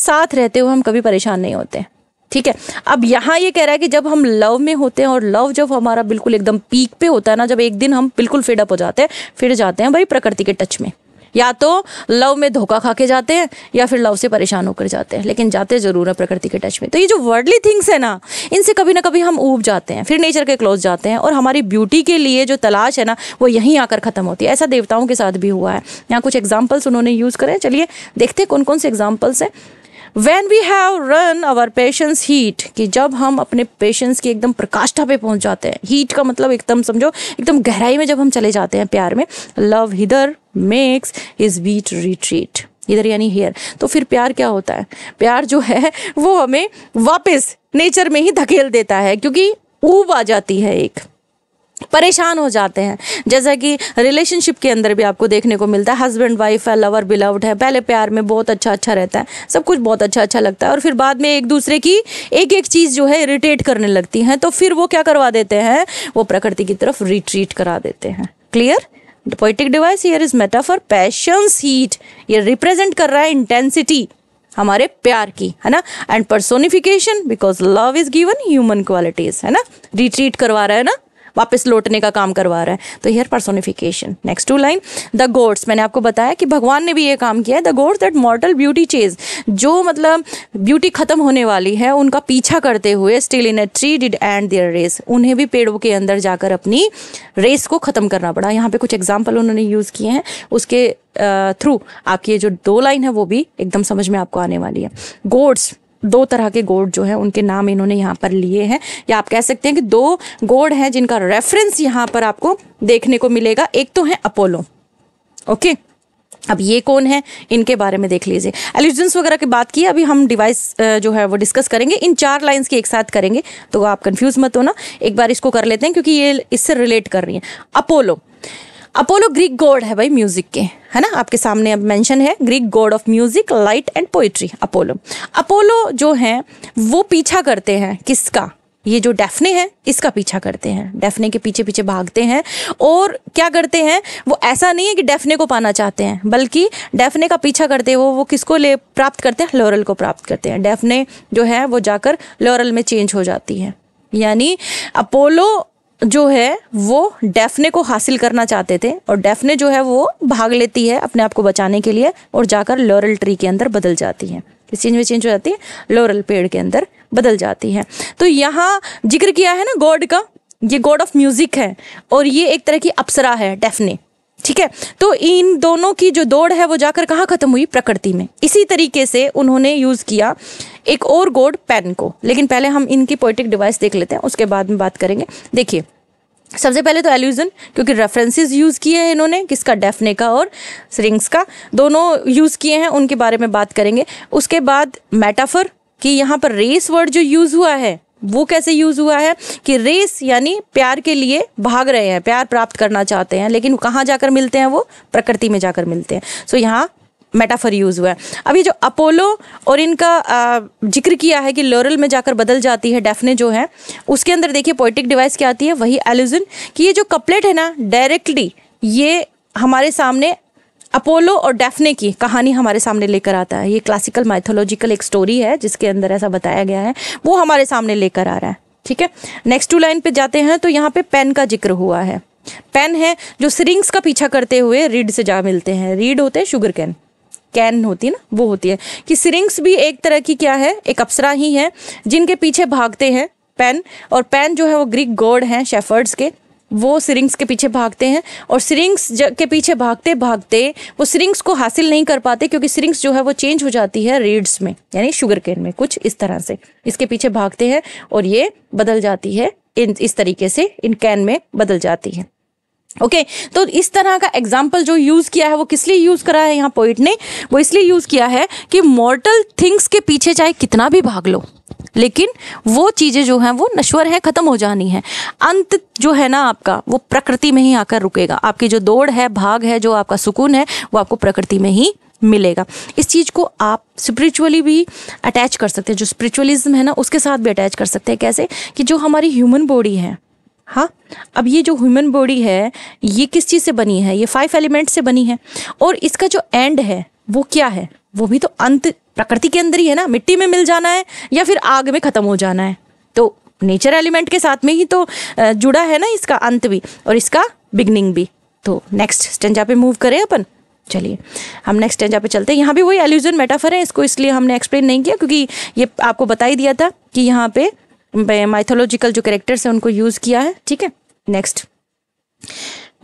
साथ रहते हुए हम कभी परेशान नहीं होते ठीक है अब यहाँ ये कह रहा है कि जब हम लव में होते हैं और लव जब हमारा बिल्कुल एकदम पीक पे होता है ना जब एक दिन हम बिल्कुल फेडअप हो जाते हैं फिर जाते हैं भाई प्रकृति के टच में या तो लव में धोखा खा के जाते हैं या फिर लव से परेशान होकर जाते हैं लेकिन जाते ज़रूर है प्रकृति के टच में तो ये जो वर्डली थिंग्स है ना इनसे कभी ना कभी हम ऊब जाते हैं फिर नेचर के क्लोज जाते हैं और हमारी ब्यूटी के लिए जो तलाश है ना वो यहीं आकर ख़त्म होती है ऐसा देवताओं के साथ भी हुआ है यहाँ कुछ एग्जाम्पल्स उन्होंने यूज़ करें चलिए देखते कौन कौन से एग्जाम्पल्स हैं when we have run our passion's heat कि जब हम अपने पेशेंस की एकदम प्रकाष्ठा पे पहुंच जाते हैं हीट का मतलब एकदम समझो एकदम गहराई में जब हम चले जाते हैं प्यार में love hither makes his best retreat इधर यानी हेयर तो फिर प्यार क्या होता है प्यार जो है वो हमें वापस नेचर में ही धकेल देता है क्योंकि ऊब आ जाती है एक परेशान हो जाते हैं जैसा कि रिलेशनशिप के अंदर भी आपको देखने को मिलता है हस्बैंड वाइफ है लवर बिलव्ड है पहले प्यार में बहुत अच्छा अच्छा रहता है सब कुछ बहुत अच्छा अच्छा लगता है और फिर बाद में एक दूसरे की एक एक चीज़ जो है इरिटेट करने लगती हैं तो फिर वो क्या करवा देते हैं वो प्रकृति की तरफ रिट्रीट करा देते हैं clear poetic device here is metaphor passion's heat ये रिप्रेजेंट कर रहा है इंटेंसिटी हमारे प्यार की है ना and personification because love is given human qualities है ना रिट्रीट करवा रहा है ना वापस लौटने का काम करवा रहा है तो here personification next two line the gods मैंने आपको बताया कि भगवान ने भी ये काम किया है the gods that mortal beauty chase जो मतलब ब्यूटी खत्म होने वाली है उनका पीछा करते हुए still in a tree did end their race उन्हें भी पेड़ों के अंदर जाकर अपनी रेस को ख़त्म करना पड़ा यहाँ पे कुछ एग्जाम्पल उन्होंने यूज़ किए हैं उसके थ्रू आपकी ये जो दो लाइन है वो भी एकदम समझ में आपको आने वाली है गोड्स दो तरह के गोड जो है उनके नाम इन्होंने यहाँ पर लिए हैं या आप कह सकते हैं कि दो गोड हैं जिनका रेफरेंस यहाँ पर आपको देखने को मिलेगा एक तो है अपोलो ओके अब ये कौन है इनके बारे में देख लीजिए एलिजेंस वगैरह की बात की अभी हम डिवाइस जो है वो डिस्कस करेंगे इन चार लाइंस की एक साथ करेंगे तो आप कंफ्यूज मत होना एक बार इसको कर लेते हैं क्योंकि ये इससे रिलेट कर रही है अपोलो अपोलो ग्रीक गॉड है भाई म्यूजिक के है ना आपके सामने अब मेंशन है Greek god of music light and poetry Apollo Apollo जो हैं वो पीछा करते हैं किसका ये जो डेफने हैं इसका पीछा करते हैं डेफने के पीछे पीछे भागते हैं और क्या करते हैं वो ऐसा नहीं है कि डेफने को पाना चाहते हैं बल्कि डेफने का पीछा करते हुए वो, वो किसको ले प्राप्त करते हैं लोरल को प्राप्त करते हैं डेफने जो है वो जाकर लोरल में चेंज हो जाती है यानी अपोलो जो है वो डेफने को हासिल करना चाहते थे और डेफने जो है वो भाग लेती है अपने आप को बचाने के लिए और जाकर लोरल ट्री के अंदर बदल जाती है किस चीज़ में चेंज हो जाती है लोरल पेड़ के अंदर बदल जाती है तो यहाँ जिक्र किया है ना गॉड का ये गॉड ऑफ म्यूजिक है और ये एक तरह की अप्सरा है डेफने ठीक है तो इन दोनों की जो दौड़ है वो जाकर कहाँ खत्म हुई प्रकृति में इसी तरीके से उन्होंने यूज़ किया एक और गोड पेन को लेकिन पहले हम इनकी पोइटिक डिवाइस देख लेते हैं उसके बाद में बात करेंगे देखिए सबसे पहले तो एल्यूज़न क्योंकि रेफरेंसेस यूज़ किए हैं इन्होंने किसका डेफने का और सरिंग्स का दोनों यूज़ किए हैं उनके बारे में बात करेंगे उसके बाद मेटाफर कि यहाँ पर रेस वर्ड जो यूज़ हुआ है वो कैसे यूज़ हुआ है कि रेस यानी प्यार के लिए भाग रहे हैं प्यार प्राप्त करना चाहते हैं लेकिन कहाँ जाकर मिलते हैं वो प्रकृति में जाकर मिलते हैं सो यहाँ मेटाफर यूज़ हुआ है अब ये जो अपोलो और इनका जिक्र किया है कि लोरल में जाकर बदल जाती है डेफने जो है उसके अंदर देखिए पोइटिक डिवाइस क्या आती है वही एल्यूजन कि ये जो कपलेट है ना डायरेक्टली ये हमारे सामने अपोलो और डेफने की कहानी हमारे सामने लेकर आता है ये क्लासिकल माइथोलॉजिकल एक स्टोरी है जिसके अंदर ऐसा बताया गया है वो हमारे सामने लेकर आ रहा है ठीक है नेक्स्ट टू लाइन पे जाते हैं तो यहाँ पे पेन का जिक्र हुआ है पेन है जो सिरिंग्स का पीछा करते हुए रीड से जा मिलते हैं रीड होते हैं शुगर कैन कैन होती है ना वो होती है कि सिरिंग्स भी एक तरह की क्या है एक अप्सरा ही है जिनके पीछे भागते हैं पैन और पैन जो है वो ग्रीक गॉड हैं शेफर्ड्स के वो सिरिंग्स के पीछे भागते हैं और सिरिंग्स के पीछे भागते भागते वो सिरिंग्स को हासिल नहीं कर पाते क्योंकि सिरिंग्स जो है वो चेंज हो जाती है रीड्स में यानी शुगर केन में कुछ इस तरह से इसके पीछे भागते हैं और ये बदल जाती है इन इस तरीके से इन कैन में बदल जाती है ओके okay, तो इस तरह का एग्जाम्पल जो यूज़ किया है वो किस लिए यूज़ करा है यहाँ पोइट ने वो इसलिए यूज़ किया है कि मॉर्टल थिंग्स के पीछे चाहे कितना भी भाग लो लेकिन वो चीज़ें जो हैं वो नश्वर हैं ख़त्म हो जानी है अंत जो है ना आपका वो प्रकृति में ही आकर रुकेगा आपकी जो दौड़ है भाग है जो आपका सुकून है वो आपको प्रकृति में ही मिलेगा इस चीज़ को आप स्पिरिचुअली भी अटैच कर सकते हैं जो स्पिरिचुअलिज्म है ना उसके साथ भी अटैच कर सकते हैं कैसे कि जो हमारी ह्यूमन बॉडी है हाँ अब ये जो ह्यूमन बॉडी है ये किस चीज़ से बनी है ये फाइव एलिमेंट से बनी है और इसका जो एंड है वो क्या है वो भी तो अंत प्रकृति के अंदर ही है ना मिट्टी में मिल जाना है या फिर आग में ख़त्म हो जाना है तो नेचर एलिमेंट के साथ में ही तो जुड़ा है ना इसका अंत भी और इसका बिगनिंग भी तो नेक्स्ट स्टेंजा पे मूव करें अपन चलिए हम नेक्स्ट स्टेंजा पे चलते हैं यहाँ भी वही एल्यूजन मेटाफर है इसको इसलिए हमने एक्सप्लेन नहीं किया क्योंकि ये आपको बता ही दिया था कि यहाँ पे माइथोलॉजिकल जो कैरेक्टर्स हैं उनको यूज किया है ठीक है नेक्स्ट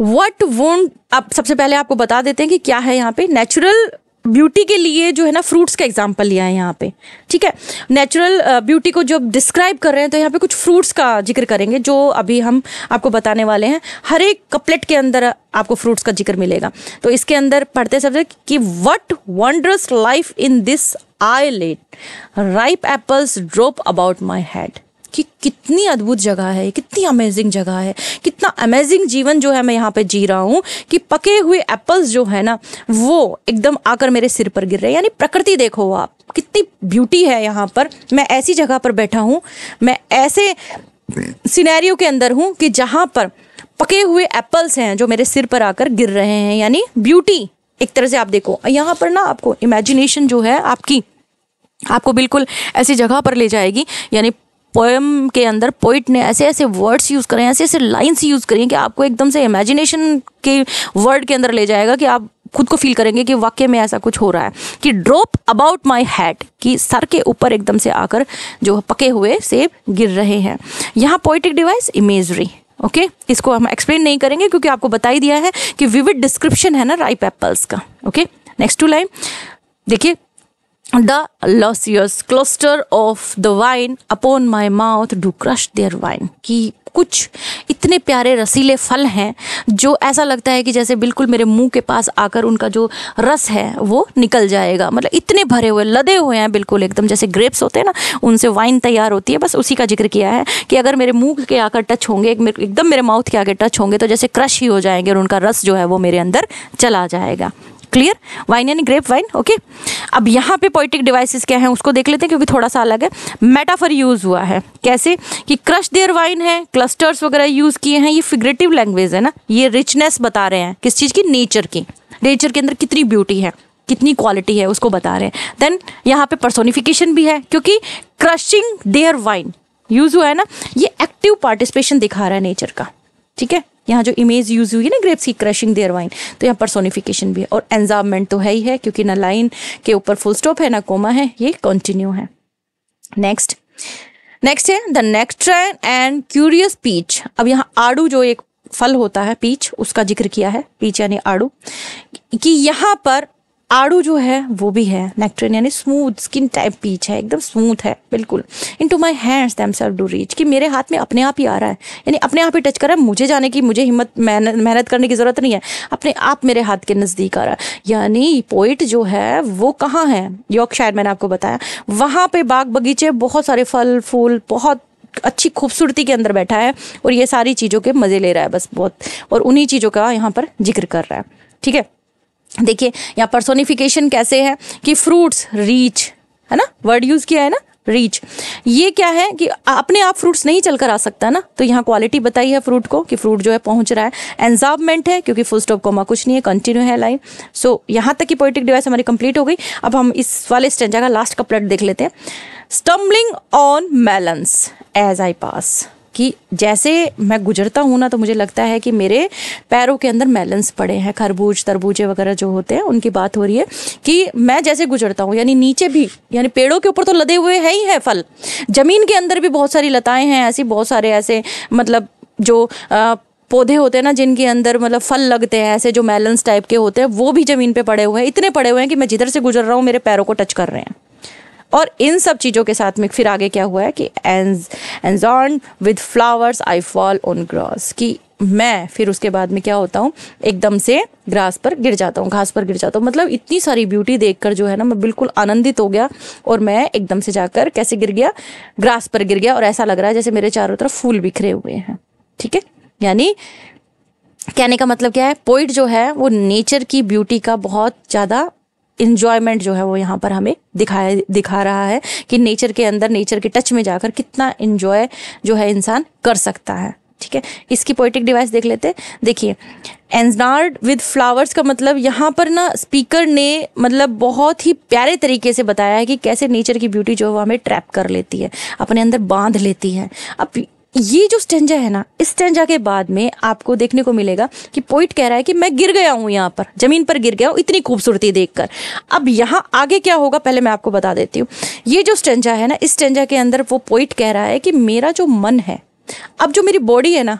वट वोंट आप सबसे पहले आपको बता देते हैं कि क्या है यहाँ पे नेचुरल ब्यूटी के लिए जो है ना फ्रूट्स का एग्जाम्पल लिया है यहाँ पे ठीक है नेचुरल ब्यूटी uh, को जब डिस्क्राइब कर रहे हैं तो यहाँ पे कुछ फ्रूट्स का जिक्र करेंगे जो अभी हम आपको बताने वाले हैं हर एक कपलेट के अंदर आपको फ्रूट्स का जिक्र मिलेगा तो इसके अंदर पढ़ते सबसे कि what wondrous life is this I lead ripe apples drop about my head कि कितनी अद्भुत जगह है कितनी अमेजिंग जगह है कितना अमेजिंग जीवन जो है मैं यहाँ पे जी रहा हूँ कि पके हुए एप्पल्स जो है ना वो एकदम आकर मेरे सिर पर गिर रहे हैं यानी प्रकृति देखो आप कितनी ब्यूटी है यहाँ पर मैं ऐसी जगह पर बैठा हूँ मैं ऐसे सिनेरियो के अंदर हूँ कि जहाँ पर पके हुए एप्पल्स हैं जो मेरे सिर पर आकर गिर रहे हैं यानी ब्यूटी एक तरह से आप देखो यहाँ पर ना आपको इमेजिनेशन जो है आपकी आपको बिल्कुल ऐसी जगह पर ले जाएगी यानी पोएम के अंदर पोइट ने ऐसे ऐसे वर्ड्स यूज़ करें ऐसे ऐसे लाइन्स यूज़ करें कि आपको एकदम से इमेजिनेशन के वर्ड के अंदर ले जाएगा कि आप खुद को फील करेंगे कि वाक्य में ऐसा कुछ हो रहा है कि ड्रॉप अबाउट माई हैट कि सर के ऊपर एकदम से आकर जो पके हुए सेब गिर रहे हैं यहाँ poetic device imagery okay okay? इसको हम एक्सप्लेन नहीं करेंगे क्योंकि आपको बता ही दिया है कि विविड डिस्क्रिप्शन है ना राइप एप्पल्स का ओके नेक्स्ट टू लाइन देखिए the losses cluster of the wine upon my mouth do crush their wine कि कुछ इतने प्यारे रसीले फल हैं जो ऐसा लगता है कि जैसे बिल्कुल मेरे मुंह के पास आकर उनका जो रस है वो निकल जाएगा मतलब इतने भरे हुए लदे हुए हैं बिल्कुल एकदम जैसे ग्रेप्स होते हैं ना उनसे वाइन तैयार होती है बस उसी का जिक्र किया है कि अगर मेरे मुंह के आकर टच होंगे एकदम मेरे माउथ के आगे टच होंगे तो जैसे क्रश ही हो जाएंगे और उनका रस जो है वो मेरे अंदर चला जाएगा क्लियर वाइन यानी ग्रेप वाइन ओके अब यहाँ पे पोइटिक डिवाइसेस क्या हैं उसको देख लेते हैं क्योंकि थोड़ा सा अलग है मेटाफर यूज़ हुआ है कैसे कि क्रश देयर वाइन है क्लस्टर्स वगैरह यूज़ किए हैं ये फिगरेटिव लैंग्वेज है ना ये रिचनेस बता रहे हैं किस चीज़ की नेचर की नेचर के अंदर कितनी ब्यूटी है कितनी क्वालिटी है उसको बता रहे हैं देन यहाँ पे पर्सोनिफिकेशन भी है क्योंकि क्रशिंग देयर वाइन यूज़ हुआ है ना ये एक्टिव पार्टिसिपेशन दिखा रहा है नेचर का ठीक है यहाँ जो इमेज यूज़ हुई है ना ग्रेप्स की क्रशिंग देयर वाइन तो यहाँ परसोनिफिकेशन भी है और एंजाबमेंट तो है ही है क्योंकि ना लाइन के ऊपर फुल स्टॉप है ना कोमा है ये कंटिन्यू है नेक्स्ट नेक्स्ट है the nectarine and curious peach अब यहाँ आड़ू जो एक फल होता है पीच उसका जिक्र किया है पीच यानी आड़ू कि यहाँ पर आड़ू जो है वो भी है नेक्ट्रिन यानी स्मूथ स्किन टाइप पीच है एकदम स्मूथ है बिल्कुल into my hands themselves do reach कि मेरे हाथ में अपने आप ही आ रहा है यानी अपने आप ही टच कर रहा है मुझे जाने की मुझे हिम्मत मेहनत मेहनत करने की ज़रूरत नहीं है अपने आप मेरे हाथ के नज़दीक आ रहा है यानी पोइट जो है वो कहाँ है यॉर्क शायर मैंने आपको बताया वहाँ पे बाग बगीचे बहुत सारे फल फूल बहुत अच्छी खूबसूरती के अंदर बैठा है और ये सारी चीज़ों के मज़े ले रहा है बस बहुत और उन्हीं चीज़ों का यहाँ पर जिक्र कर रहा है ठीक है देखिए यहाँ पर्सोनिफिकेशन कैसे है कि फ्रूट्स रीच है ना वर्ड यूज़ किया है ना रीच ये क्या है कि अपने आप फ्रूट्स नहीं चल कर आ सकता ना तो यहाँ क्वालिटी बताई है फ्रूट को कि फ्रूट जो है पहुंच रहा है एंजाबमेंट है क्योंकि फुल स्टॉप कोमा कुछ नहीं है कंटिन्यू है लाइन सो so, यहाँ तक की पोइटिक डिवाइस हमारी कंप्लीट हो गई अब हम इस वाले स्टेंजा का लास्ट कपलेट देख लेते हैं stumbling on melons as I pass कि जैसे मैं गुजरता हूँ ना तो मुझे लगता है कि मेरे पैरों के अंदर मेलन्स पड़े हैं खरबूज तरबूजे वगैरह जो होते हैं उनकी बात हो रही है कि मैं जैसे गुजरता हूँ यानी नीचे भी यानी पेड़ों के ऊपर तो लदे हुए है ही है फल ज़मीन के अंदर भी बहुत सारी लताएँ हैं ऐसी बहुत सारे ऐसे मतलब जो आ, पौधे होते हैं ना जिनके अंदर मतलब फल लगते हैं ऐसे जो मेलन्स टाइप के होते हैं वो भी ज़मीन पर पड़े हुए हैं इतने पड़े हुए हैं कि मैं जिधर से गुजर रहा हूँ मेरे पैरों को टच कर रहे हैं और इन सब चीज़ों के साथ में फिर आगे क्या हुआ है कि एंज ensnared with flowers I fall on grass कि मैं फिर उसके बाद में क्या होता हूँ एकदम से ग्रास पर गिर जाता हूँ घास पर गिर जाता हूँ मतलब इतनी सारी ब्यूटी देखकर जो है ना मैं बिल्कुल आनंदित हो गया और मैं एकदम से जाकर कैसे गिर गया ग्रास पर गिर गया और ऐसा लग रहा है जैसे मेरे चारों तरफ फूल बिखरे हुए हैं ठीक है यानी कहने का मतलब क्या है पोइट जो है वो नेचर की ब्यूटी का बहुत ज़्यादा इन्जॉयमेंट जो है वो यहाँ पर हमें दिखाया दिखा रहा है कि नेचर के अंदर नेचर के टच में जाकर कितना इन्जॉय जो है इंसान कर सकता है ठीक है इसकी पोइटिक डिवाइस देख लेते देखिए एंजनार्ड विद फ्लावर्स का मतलब यहाँ पर ना स्पीकर ने मतलब बहुत ही प्यारे तरीके से बताया है कि कैसे नेचर की ब्यूटी जो है वो हमें ट्रैप कर लेती है अपने अंदर बांध लेती है अब ये जो स्टेंजा है ना इस स्टेंजा के बाद में आपको देखने को मिलेगा कि पोइट कह रहा है कि मैं गिर गया हूँ यहाँ पर जमीन पर गिर गया हूँ इतनी खूबसूरती देखकर अब यहाँ आगे क्या होगा पहले मैं आपको बता देती हूँ ये जो स्टेंजा है ना इस स्टेंजा के अंदर वो पोइट कह रहा है कि मेरा जो मन है अब जो मेरी बॉडी है ना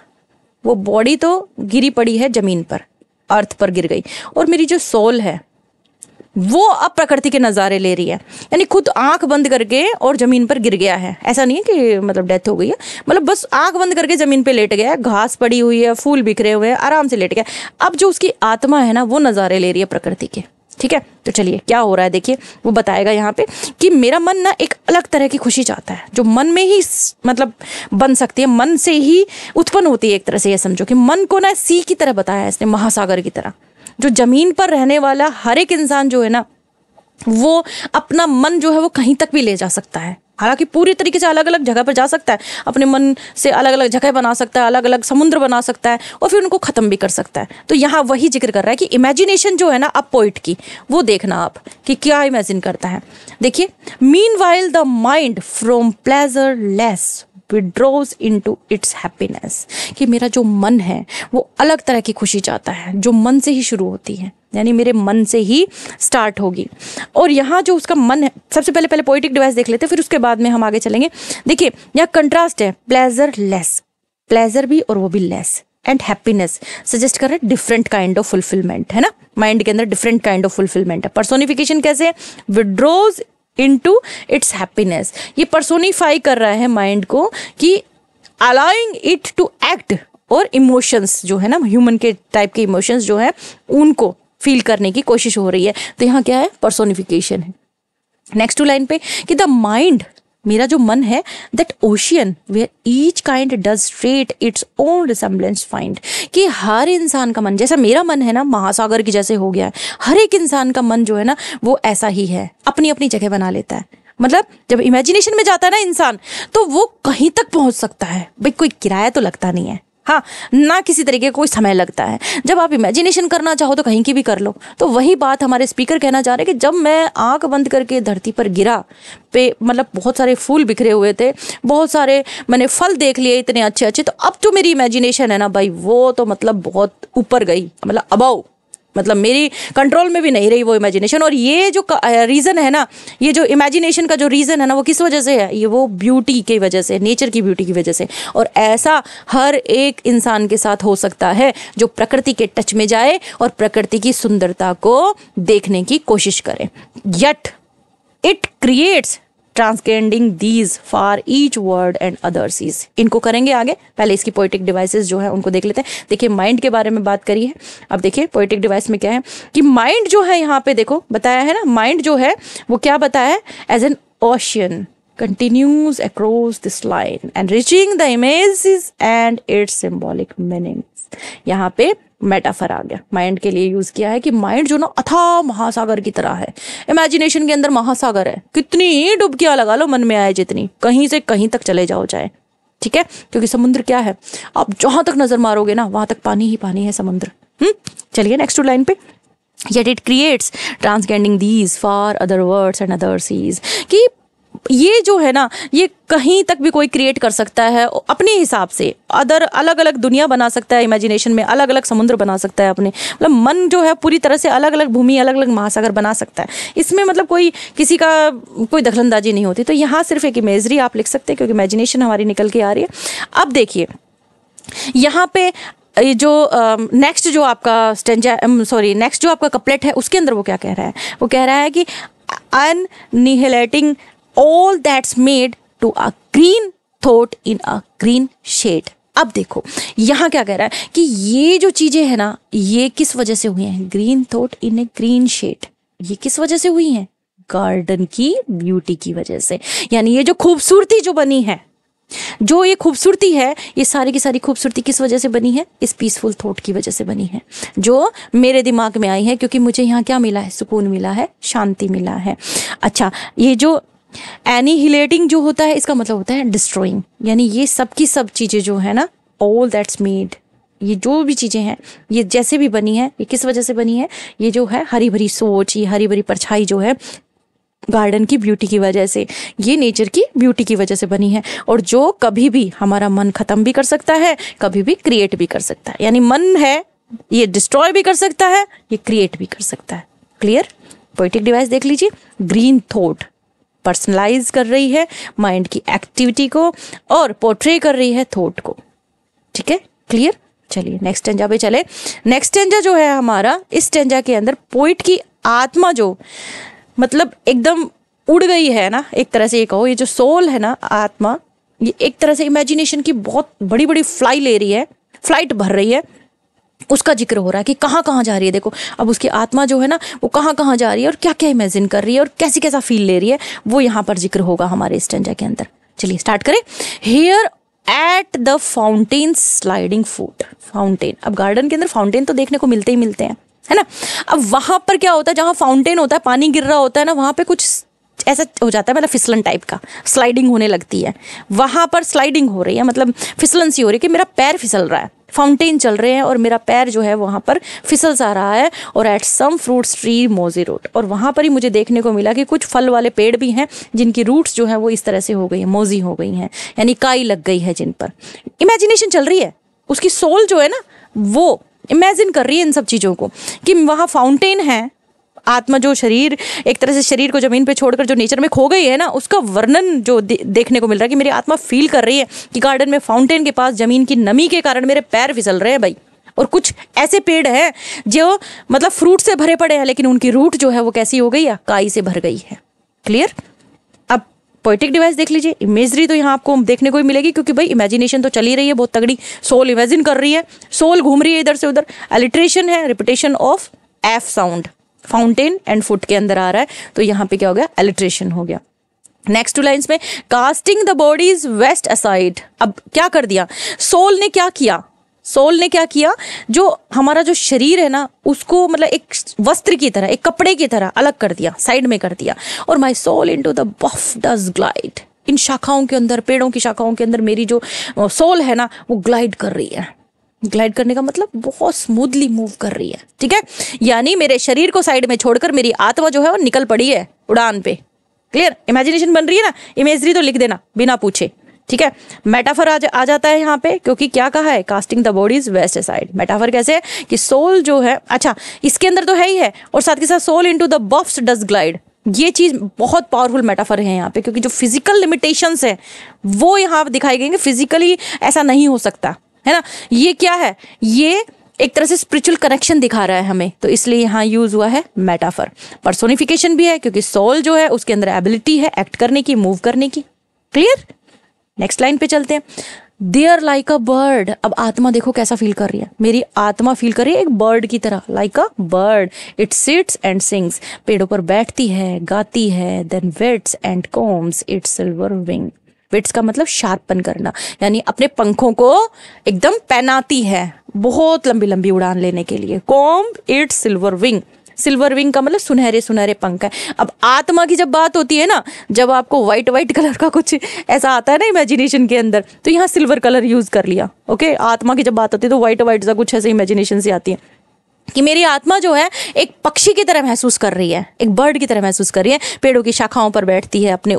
वो बॉडी तो गिरी पड़ी है जमीन पर अर्थ पर गिर गई और मेरी जो सोल है वो अब प्रकृति के नज़ारे ले रही है यानी खुद आंख बंद करके और ज़मीन पर गिर गया है ऐसा नहीं है कि मतलब डेथ हो गई है मतलब बस आंख बंद करके ज़मीन पर लेट गया है घास पड़ी हुई है फूल बिखरे हुए हैं आराम से लेट गया अब जो उसकी आत्मा है ना वो नज़ारे ले रही है प्रकृति के ठीक है तो चलिए क्या हो रहा है देखिए वो बताएगा यहाँ पे कि मेरा मन ना एक अलग तरह की खुशी चाहता है जो मन में ही मतलब बन सकती है मन से ही उत्पन्न होती है एक तरह से ये समझो कि मन को ना सी की तरह बताया है इसने महासागर की तरह जो ज़मीन पर रहने वाला हर एक इंसान जो है ना वो अपना मन जो है वो कहीं तक भी ले जा सकता है हालांकि पूरी तरीके से अलग अलग जगह पर जा सकता है अपने मन से अलग अलग जगह बना सकता है अलग अलग समुद्र बना सकता है और फिर उनको ख़त्म भी कर सकता है तो यहाँ वही जिक्र कर रहा है कि इमेजिनेशन जो है ना अब पोइट की वो देखना आप कि क्या इमेजिन करता है देखिए meanwhile the mind from pleasure less withdraws into its happiness कि मेरा जो मन है वो अलग तरह की खुशी चाहता है जो मन से ही शुरू होती है यानी मेरे मन से ही स्टार्ट होगी और यहाँ जो उसका मन है सबसे पहले पहले पोइटिक डिवाइस देख लेते हैं फिर उसके बाद में हम आगे चलेंगे देखिए यहाँ कंट्रास्ट है प्लेजर लेस प्लेजर भी और वो भी लेस एंड हैप्पीनेस सजेस्ट कर रहे हैं डिफरेंट काइंड ऑफ फुलफिलमेंट है ना माइंड के अंदर डिफरेंट काइंड ऑफ फुलफिलमेंट है परसोनिफिकेशन कैसे है विड्रोज इनटू इट्स हैप्पीनेस ये परसोनीफाई कर रहा है माइंड को कि अलाउंग इट टू एक्ट और इमोशंस जो है ना ह्यूमन के टाइप के इमोशंस जो है उनको फील करने की कोशिश हो रही है तो यहाँ क्या है परसोनिफिकेशन है नेक्स्ट टू लाइन पे कि द माइंड मेरा जो मन है that ocean where each kind does straight its own resemblance find कि हर इंसान का मन जैसा मेरा मन है ना महासागर की जैसे हो गया है हर एक इंसान का मन जो है ना वो ऐसा ही है अपनी अपनी जगह बना लेता है मतलब जब इमेजिनेशन में जाता है ना इंसान तो वो कहीं तक पहुंच सकता है भाई कोई किराया तो लगता नहीं है हाँ ना किसी तरीके का कोई समय लगता है जब आप इमेजिनेशन करना चाहो तो कहीं की भी कर लो तो वही बात हमारे स्पीकर कहना चाह रहे हैं कि जब मैं आंख बंद करके धरती पर गिरा पे मतलब बहुत सारे फूल बिखरे हुए थे बहुत सारे मैंने फल देख लिए इतने अच्छे अच्छे तो अब तो मेरी इमेजिनेशन है ना भाई वो तो मतलब बहुत ऊपर गई मतलब अबाउ मतलब मेरी कंट्रोल में भी नहीं रही वो इमेजिनेशन और ये जो रीज़न है ना ये जो इमेजिनेशन का जो रीज़न है ना वो किस वजह से है ये वो ब्यूटी की वजह से नेचर की ब्यूटी की वजह से और ऐसा हर एक इंसान के साथ हो सकता है जो प्रकृति के टच में जाए और प्रकृति की सुंदरता को देखने की कोशिश करे yet it creates transcending these far each world and others is इनको करेंगे आगे पहले इसकी पोइटिक डिवाइसेस जो है उनको देख लेते हैं देखिए माइंड के बारे में बात करी है अब देखिए पोइटिक डिवाइस में क्या है कि माइंड जो है यहाँ पे देखो बताया है ना माइंड जो है वो क्या बताया है as an ocean continues across this line and reaching the image and its symbolic meaning यहाँ पे मेटाफर आ गया माइंड के लिए यूज किया है कि माइंड जो ना अथा महासागर की तरह है इमेजिनेशन के अंदर महासागर है कितनी डुबकियां लगा लो मन में आए जितनी कहीं से कहीं तक चले जाओ चाहे ठीक है क्योंकि समुद्र क्या है आप जहां तक नजर मारोगे ना वहां तक पानी ही पानी है समुद्र हम्म चलिए नेक्स्ट लाइन पे yet it creates transcending these far other worlds and other seas की ये जो है ना ये कहीं तक भी कोई क्रिएट कर सकता है अपने हिसाब से अदर अलग अलग दुनिया बना सकता है इमेजिनेशन में अलग अलग समुद्र बना सकता है अपने मतलब मन जो है पूरी तरह से अलग अलग भूमि अलग अलग महासागर बना सकता है इसमें मतलब कोई किसी का कोई दखलंदाजी नहीं होती तो यहाँ सिर्फ एक इमेजरी आप लिख सकते हैं क्योंकि इमेजिनेशन हमारी निकल के आ रही है अब देखिए यहाँ पे ये जो नेक्स्ट जो आपका स्टेंजा सॉरी नेक्स्ट जो आपका कपलेट है उसके अंदर वो क्या कह रहा है वो कह रहा है कि annihilating all that's made to a green thought in a green shade अब देखो यहां क्या कह रहा है कि ये जो चीज़ें है ना ये किस वजह से हुई हैं green thought in a green shade ये किस वजह से हुई हैं गार्डन की ब्यूटी की वजह से यानी ये जो खूबसूरती जो बनी है जो ये खूबसूरती है ये सारी की सारी खूबसूरती किस वजह से बनी है इस पीसफुल थॉट की वजह से बनी है जो मेरे दिमाग में आई है क्योंकि मुझे यहाँ क्या मिला है सुकून मिला है शांति मिला है अच्छा ये जो एनीहिलेटिंग जो होता है इसका मतलब होता है डिस्ट्रॉइंग यानी ये सब की सब चीज़ें जो है ना ऑल दैट्स मेड ये जो भी चीज़ें हैं ये जैसे भी बनी है ये किस वजह से बनी है ये जो है हरी भरी सोच ये हरी भरी परछाई जो है गार्डन की ब्यूटी की वजह से ये नेचर की ब्यूटी की वजह से बनी है और जो कभी भी हमारा मन ख़त्म भी कर सकता है कभी भी क्रिएट भी कर सकता है यानी मन है ये डिस्ट्रॉय भी कर सकता है ये क्रिएट भी कर सकता है क्लियर पोइटिक डिवाइस देख लीजिए ग्रीन थॉट पर्सनलाइज कर रही है माइंड की एक्टिविटी को और पोर्ट्रे कर रही है थॉट को ठीक है क्लियर चलिए नेक्स्ट टेंजा पे चले नेक्स्ट टेंजा जो है हमारा इस टेंजा के अंदर पोइट की आत्मा जो मतलब एकदम उड़ गई है ना एक तरह से ये कहो ये जो सोल है ना आत्मा ये एक तरह से इमेजिनेशन की बहुत बड़ी बड़ी फ्लाई ले रही है फ्लाइट भर रही है उसका जिक्र हो रहा है कि कहाँ कहाँ जा रही है देखो अब उसकी आत्मा जो है ना वो कहाँ कहाँ जा रही है और क्या क्या इमेजिन कर रही है और कैसी कैसा फील ले रही है वो यहाँ पर जिक्र होगा हमारे इस स्टेंजा के अंदर चलिए स्टार्ट करें here at the fountain sliding foot fountain अब गार्डन के अंदर फाउंटेन तो देखने को मिलते ही मिलते हैं है ना अब वहां पर क्या होता है जहां फाउंटेन होता है पानी गिर रहा होता है ना वहां पे कुछ ऐसा हो जाता है मतलब फिसलन टाइप का स्लाइडिंग होने लगती है वहाँ पर स्लाइडिंग हो रही है मतलब फिसलन सी हो रही है कि मेरा पैर फिसल रहा है फाउंटेन चल रहे हैं और मेरा पैर जो है वहाँ पर फिसल सा रहा है और at some fruits tree mossy root और वहाँ पर ही मुझे देखने को मिला कि कुछ फल वाले पेड़ भी हैं जिनकी रूट्स जो है वो इस तरह से हो गई हैं मोजी हो गई हैं यानी काई लग गई है जिन पर इमेजिनेशन चल रही है उसकी सोल जो है ना वो इमेजिन कर रही है इन सब चीज़ों को कि वहाँ फाउंटेन है आत्मा जो शरीर एक तरह से शरीर को ज़मीन पर छोड़कर जो नेचर में खो गई है ना उसका वर्णन जो दे, देखने को मिल रहा है कि मेरी आत्मा फील कर रही है कि गार्डन में फाउंटेन के पास ज़मीन की नमी के कारण मेरे पैर फिसल रहे हैं भाई और कुछ ऐसे पेड़ हैं जो मतलब फ्रूट से भरे पड़े हैं लेकिन उनकी रूट जो है वो कैसी हो गई है काई से भर गई है क्लियर अब पोइटिक डिवाइस देख लीजिए इमेजरी तो यहाँ आपको देखने को ही मिलेगी क्योंकि भाई इमेजिनेशन तो चली रही है बहुत तगड़ी सोल इमेजिन कर रही है सोल घूम रही है इधर से उधर एलिट्रेशन है repetition of F sound fountain and foot के अंदर आ रहा है तो यहाँ पे क्या हो गया एलिट्रेशन हो गया नेक्स्ट टू लाइन्स में casting the body's vest aside अब क्या कर दिया सोल ने क्या किया सोल ने क्या किया जो हमारा जो शरीर है ना उसको मतलब एक वस्त्र की तरह एक कपड़े की तरह अलग कर दिया साइड में कर दिया और my soul into the bough does glide इन शाखाओं के अंदर पेड़ों की शाखाओं के अंदर मेरी जो सोल है ना वो ग्लाइड कर रही है ग्लाइड करने का मतलब बहुत स्मूथली मूव कर रही है ठीक है यानी मेरे शरीर को साइड में छोड़कर मेरी आत्मा जो है वो निकल पड़ी है उड़ान पे क्लियर इमेजिनेशन बन रही है ना इमेजरी तो लिख देना बिना पूछे ठीक है मेटाफर आ, जा, आ जाता है यहाँ पे क्योंकि क्या कहा है casting the body's vest side metaphor कैसे है कि सोल जो है अच्छा इसके अंदर तो है ही है और साथ के साथ soul in the boughs does glide ये चीज बहुत पावरफुल मेटाफर है यहाँ पे क्योंकि जो फिजिकल लिमिटेशंस है वो यहाँ दिखाई गई कि फिजिकली ऐसा नहीं हो सकता है ना ये क्या है ये एक तरह से स्पिरिचुअल कनेक्शन दिखा रहा है हमें तो इसलिए यहाँ यूज हुआ है मेटाफर पर्सोनिफिकेशन भी है क्योंकि सोल जो है उसके अंदर एबिलिटी है एक्ट करने की मूव करने की क्लियर नेक्स्ट लाइन पे चलते हैं देयर लाइक अ बर्ड अब आत्मा देखो कैसा फील कर रही है मेरी आत्मा फील कर रही है एक बर्ड की तरह like a bird it sits and sings पेड़ों पर बैठती है गाती है then whets and combs its silver wing whets का मतलब शार्पन करना यानी अपने पंखों को एकदम पहनाती है बहुत लंबी लंबी उड़ान लेने के लिए comb it silver wing silver wing का मतलब सुनहरे सुनहरे पंख है अब आत्मा की जब बात होती है ना जब आपको व्हाइट व्हाइट कलर का कुछ ऐसा आता है ना इमेजिनेशन के अंदर तो यहाँ सिल्वर कलर यूज़ कर लिया ओके आत्मा की जब बात होती है तो व्हाइट व्हाइट सा कुछ ऐसे इमेजिनेशन से आती है कि मेरी आत्मा जो है एक पक्षी की तरह महसूस कर रही है एक बर्ड की तरह महसूस कर रही है पेड़ों की शाखाओं पर बैठती है अपने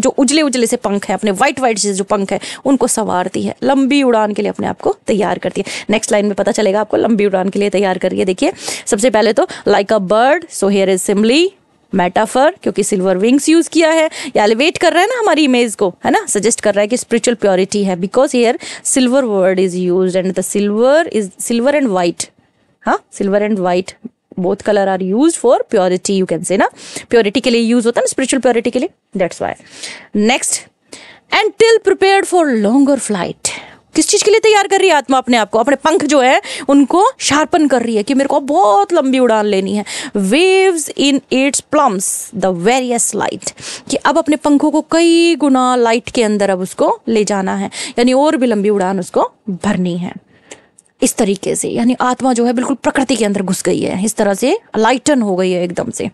जो उजले उजले से पंख है अपने व्हाइट व्हाइट से जो पंख है उनको संवारती है लंबी उड़ान के लिए अपने आप को तैयार करती है नेक्स्ट लाइन में पता चलेगा आपको लंबी उड़ान के लिए तैयार करिए देखिए सबसे पहले तो like a bird so here is simile metaphor क्योंकि सिल्वर विंग्स यूज किया है या एलिवेट कर रहा है ना हमारी इमेज को है ना सजेस्ट कर रहा है कि स्पिरिचुअल प्योरिटी है because here silver word is use and the silver is silver and white हाँ silver and white both colour are use for purity you can say ना प्योरिटी के लिए यूज होता है ना स्पिरिचुअल प्योरिटी के लिए that's why next and till prepare for longer flight किस चीज के लिए तैयार कर रही है आत्मा अपने आप को अपने पंख जो है उनको शार्पन कर रही है कि मेरे को बहुत लंबी उड़ान लेनी है waves in its plumes the various light कि अब अपने पंखों को कई गुना लाइट के अंदर अब उसको ले जाना है यानी और भी लंबी उड़ान उसको भरनी है इस तरीके से यानी आत्मा जो है बिल्कुल प्रकृति के अंदर घुस गई है इस तरह से लाइटन हो गई है एकदम से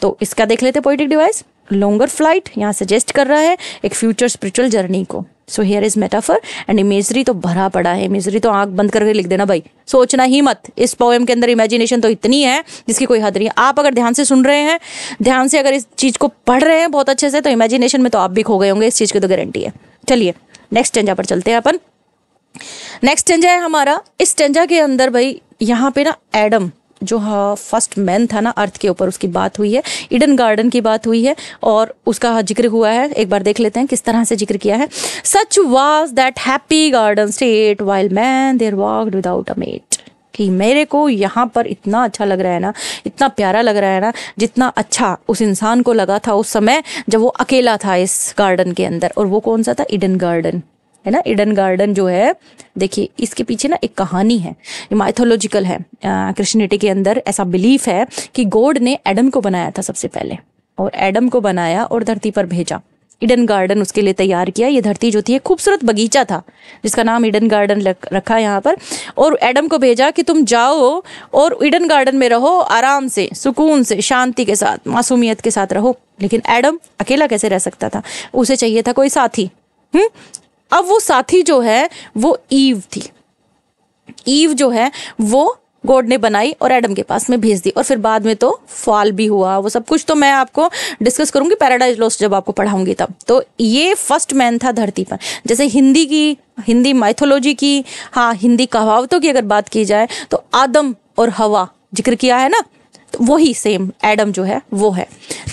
तो इसका देख लेते पोइटिक डिवाइस लॉन्गर फ्लाइट यहाँ सजेस्ट कर रहा है एक फ्यूचर स्पिरिचुअल जर्नी को so here is metaphor and imagery तो भरा पड़ा है इमेजरी तो आंख बंद करके लिख देना भाई सोचना ही मत इस पोएम के अंदर इमेजिनेशन तो इतनी है जिसकी कोई हद नहीं है आप अगर ध्यान से सुन रहे हैं ध्यान से अगर इस चीज़ को पढ़ रहे हैं बहुत अच्छे से तो इमेजिनेशन में तो आप भी खो गए होंगे इस चीज़ की तो गारंटी है चलिए नेक्स्ट स्टेंजा पर चलते हैं अपन नेक्स्ट टेंजा है हमारा इस टेंजा के अंदर भाई यहाँ पे ना एडम जो हाँ फर्स्ट मैन था ना अर्थ के ऊपर उसकी बात हुई है इडन गार्डन की बात हुई है और उसका जिक्र हुआ है एक बार देख लेते हैं किस तरह से जिक्र किया है such was that happy garden state while man there walked without a mate कि मेरे को यहाँ पर इतना अच्छा लग रहा है ना इतना प्यारा लग रहा है ना जितना अच्छा उस इंसान को लगा था उस समय जब वो अकेला था इस गार्डन के अंदर और वो कौन सा था इडन गार्डन है ना इडन गार्डन जो है देखिए इसके पीछे ना एक कहानी है माइथोलॉजिकल है क्रिश्चनिटी के अंदर ऐसा बिलीफ है कि गॉड ने एडम को बनाया था सबसे पहले और एडम को बनाया और धरती पर भेजा इडन गार्डन उसके लिए तैयार किया ये धरती जो थी एक खूबसूरत बगीचा था जिसका नाम इडन गार्डन रखा यहाँ पर और एडम को भेजा कि तुम जाओ और इडन गार्डन में रहो आराम से सुकून से शांति के साथ मासूमियत के साथ रहो लेकिन एडम अकेला कैसे रह सकता था उसे चाहिए था कोई साथी हुँ? हम्म? अब वो साथी जो है वो ईव थी ईव जो है वो गॉड ने बनाई और एडम के पास में भेज दी और फिर बाद में तो फॉल भी हुआ वो सब कुछ तो मैं आपको डिस्कस करूंगी पैराडाइज लॉस जब आपको पढ़ाऊंगी तब तो ये फर्स्ट मैन था धरती पर जैसे हिंदी की हिंदी माइथोलॉजी की हाँ हिंदी कहावतों की अगर बात की जाए तो आदम और हवा जिक्र किया है ना तो वही सेम एडम जो है वो है